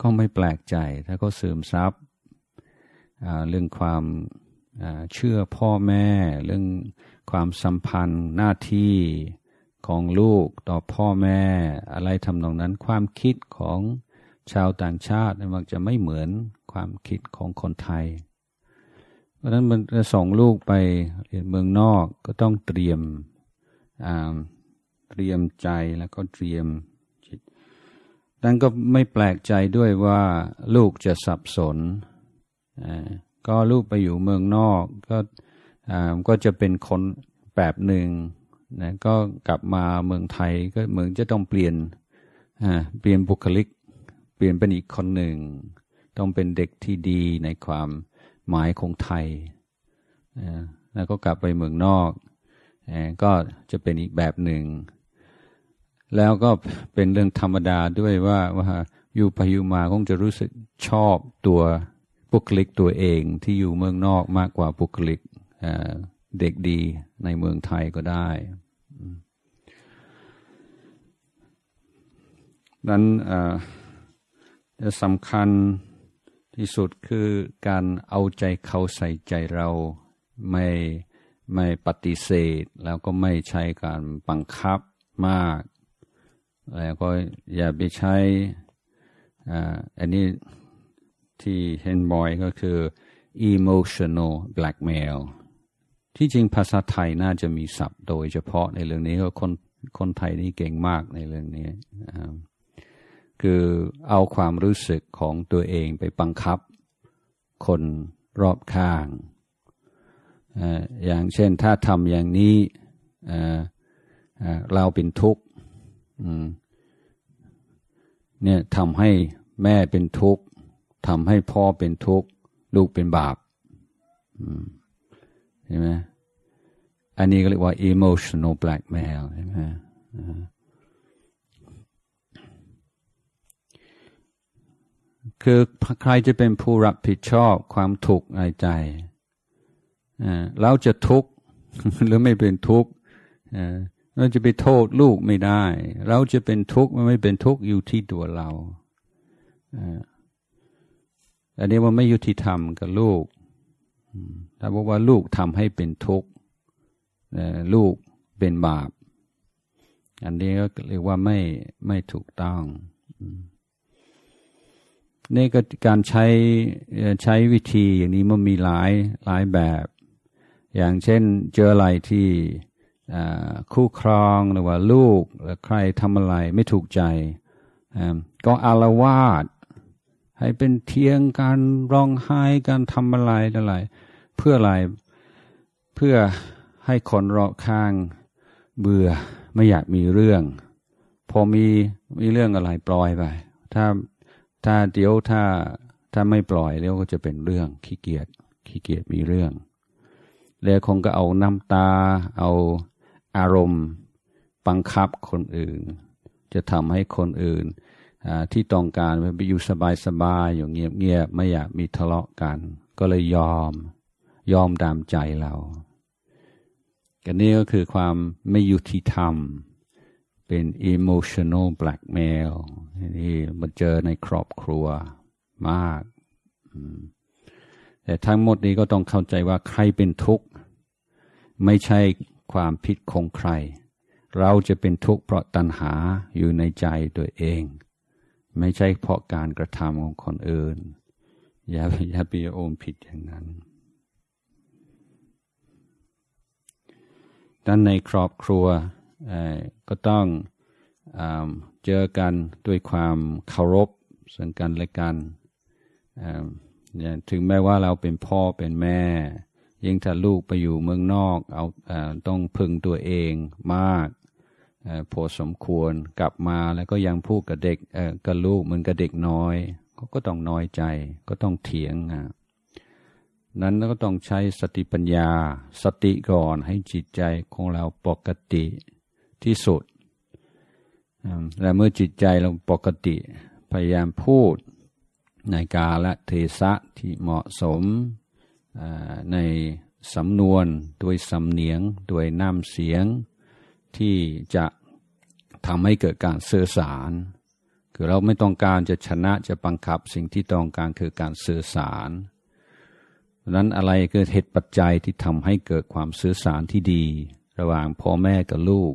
ก็ไม่แปลกใจถ้าก็เสริมทรัพย์เรื่องความเชื่อพ่อแม่ เรื่องความสัมพันธ์หน้าที่ของลูกต่อพ่อแม่ อะไรทำนองนั้นความคิดของชาวต่างชาติ มันจะไม่เหมือนความคิดของคนไทยเพราะนั้นมันจะส่งลูกไปเรียนเมืองนอกก็ต้องเตรียมเตรียมใจแล้วก็เตรียมจิตดังก็ไม่แปลกใจด้วยว่าลูกจะสับสนก็ลูกไปอยู่เมืองนอก ก็ก็จะเป็นคนแบบหนึ่งนะก็กลับมาเมืองไทยก็เหมือนจะต้องเปลี่ยนเปลี่ยนบุคลิก เปลี่ยนเป็นอีกคนหนึ่ง ต้องเป็นเด็กที่ดีในความหมายของไทย แล้วก็กลับไปเมืองนอก ก็จะเป็นอีกแบบหนึ่ง แล้วก็เป็นเรื่องธรรมดาด้วยว่าว่าอยู่พายุมา คงจะรู้สึกชอบตัวบุคลิกตัวเองที่อยู่เมืองนอกมากกว่าบุคลิกเด็กดีในเมืองไทยก็ได้นั้นจะสำคัญที่สุดคือการเอาใจเขาใส่ใจเราไม่ไม่ปฏิเสธแล้วก็ไม่ใช้การบังคับมาก แล้วก็อย่าไปใช้อันนี้ที่เห็นบ่อยก็คือ emotional blackmail ที่จริงภาษาไทยน่าจะมีศัพท์โดยเฉพาะในเรื่องนี้ก็คนคนไทยนี่เก่งมากในเรื่องนี้คือเอาความรู้สึกของตัวเองไปบังคับคนรอบข้าง อย่างเช่นถ้าทำอย่างนี้เราเป็นทุกข์เนี่ยทำให้แม่เป็นทุกข์ ทำให้พ่อเป็นทุกข์ ลูกเป็นบาปใช่ไหมอันนี้ก็เรียกว่า emotional blackmail ใช่ไหมคือใครจะเป็นผู้รับผิดชอบความทุกข์ในใจ เราจะทุกข์หรือไม่เป็นทุกข์เราจะไปโทษลูกไม่ได้ เราจะเป็นทุกข์ไม่เป็นทุกข์อยู่ที่ตัวเราอันนี้ว่าไม่ยุติธรรมกับลูก ถ้าบอกว่าลูกทำให้เป็นทุกข์ลูกเป็นบาป อันนี้ก็เรียกว่าไม่ไม่ถูกต้องนี่ก็การใช้ใช้วิธีอย่างนี้มันมีหลายหลายแบบ อย่างเช่นเจออะไรที่คู่ครองหรือว่าลูกหรือใครทำอะไรไม่ถูกใจก็อารวาสให้เป็นเทียงการร้องไห้การทำอะไรอะไรเพื่ออะไรเพื่อให้คนรอบข้างเบื่อไม่อยากมีเรื่องพอมีมีเรื่องอะไรปล่อยไปถ้าถ้าเดี๋ยวถ้าถ้าไม่ปล่อยเดี๋ยวก็จะเป็นเรื่องขี้เกียจขี้เกียจมีเรื่อง แล้วคงก็เอาน้ำตา เอาอารมณ์ บังคับคนอื่น จะทำให้คนอื่นที่ต้องการไปอยู่สบายสบายอยู่เงียบเงียบไม่อยากมีทะเลาะกัน ก็เลยยอม ยอมตามใจเรากันนี่ก็คือความไม่ยุติธรรมเป็น emotional blackmail นี่มันเจอในครอบครัวมาก แต่ทั้งหมดนี้ก็ต้องเข้าใจว่าใครเป็นทุกข์ ไม่ใช่ความผิดของใคร เราจะเป็นทุกข์เพราะตัณหาอยู่ในใจตัวเอง ไม่ใช่เพราะการกระทำของคนอื่น อย่าอย่าไปโอมผิดอย่างนั้น ด้านในครอบครัวก็ต้องเจอกันด้วยความเคารพซึ่งกันและกัน ถึงแม้ว่าเราเป็นพ่อเป็นแม่ยิ่งถ้าลูกไปอยู่เมืองนอกเอาต้องพึงตัวเองมากพอสมควรกลับมาแล้วก็ยังพูดกับเด็กกับลูกเหมือนกับเด็กน้อยเขาก็ต้องน้อยใจก็ต้องเถียง นั้นก็ต้องใช้สติปัญญาสติก่อนให้จิตใจของเราปกติที่สุด และเมื่อจิตใจเราปกติ พยายามพูดในกาละเทศะที่เหมาะสมในสำนวน ด้วยสำเนียงด้วยน้ำเสียง ที่จะทำให้เกิดการสื่อสาร คือเราไม่ต้องการจะชนะจะบังคับสิ่งที่ต้องการคือการสื่อสาร นั้นอะไรคือเหตุปัจจัยที่ทำให้เกิดความสื่อสารที่ดีระหว่างพ่อแม่กับลูก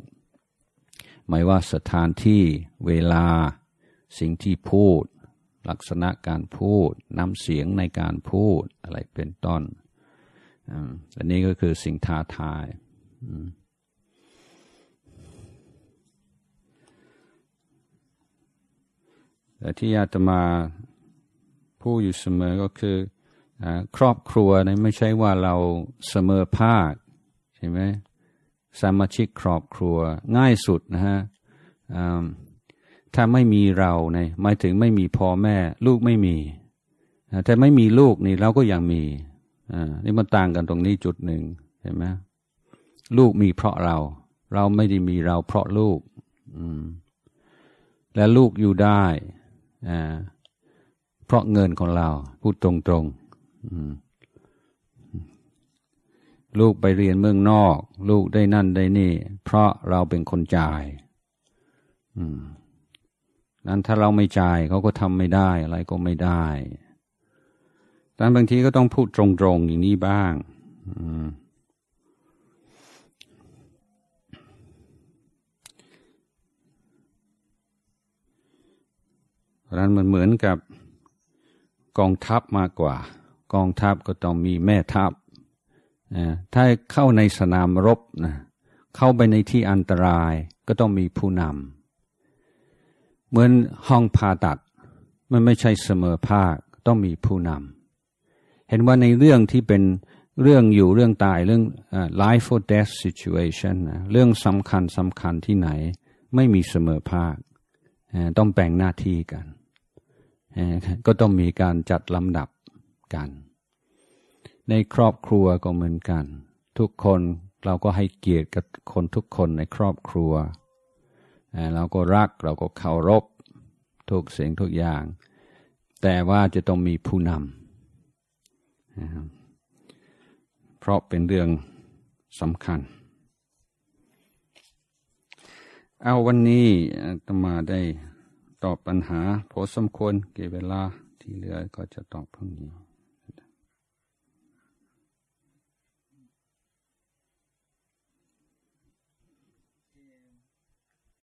หมายว่าสถานที่เวลาสิ่งที่พูด ลักษณะการพูดน้ำเสียงในการพูดอะไรเป็นต้นอันนี้ก็คือสิ่งท้าทาย แต่ที่อาตมาพูดอยู่เสมอก็คือครอบครัวนี่ไม่ใช่ว่าเราเสมอภาค ใช่ไหมสมาชิกครอบครัวง่ายสุดนะฮะถ้าไม่มีเราในหมายถึงไม่มีพ่อแม่ ลูกไม่มีแต่ไม่มีลูกนี่เราก็ยังมีนี่มันต่างกันตรงนี้จุดหนึ่งเห็นไหมลูกมีเพราะเรา เราไม่ได้มีเราเพราะลูกและลูกอยู่ได้เพราะเงินของเราพูดตรงๆลูกไปเรียนเมืองนอก ลูกได้นั่นได้นี่ เพราะเราเป็นคนจ่ายนั้นถ้าเราไม่จ่ายเขาก็ทำไม่ได้ อะไรก็ไม่ได้ดังบางทีก็ต้องพูดตรง ๆ อย่างนี้บ้างเพรนั้นมันเหมือนกับ กองทัพมากกว่า กองทัพก็ต้องมีแม่ทัพถ้าเข้าในสนามรบนะ เข้าไปในที่อันตรายก็ต้องมีผู้นำ เหมือนห้องผ่าตัดมันไม่ใช่เสมอภาคต้องมีผู้นำ เห็นว่าในเรื่องที่เป็นเรื่องอยู่เรื่องตายเรื่อง life or death situation นะเรื่องสำคัญสำคัญที่ไหนไม่มีเสมอภาค ต้องแบ่งหน้าที่กัน ก็ต้องมีการจัดลำดับกันในครอบครัวก็เหมือนกัน ทุกคนเราก็ให้เกียรติกับคนทุกคนในครอบครัวเราก็รักเราก็เคารพทุกเสียงทุกอย่าง แต่ว่าจะต้องมีผู้นำเพราะเป็นเรื่องสำคัญ เอาวันนี้ตมาได้ตอบปัญหาพอสมควรเก็บเวลาที่เหลือก็จะตอบพรุ่งนี้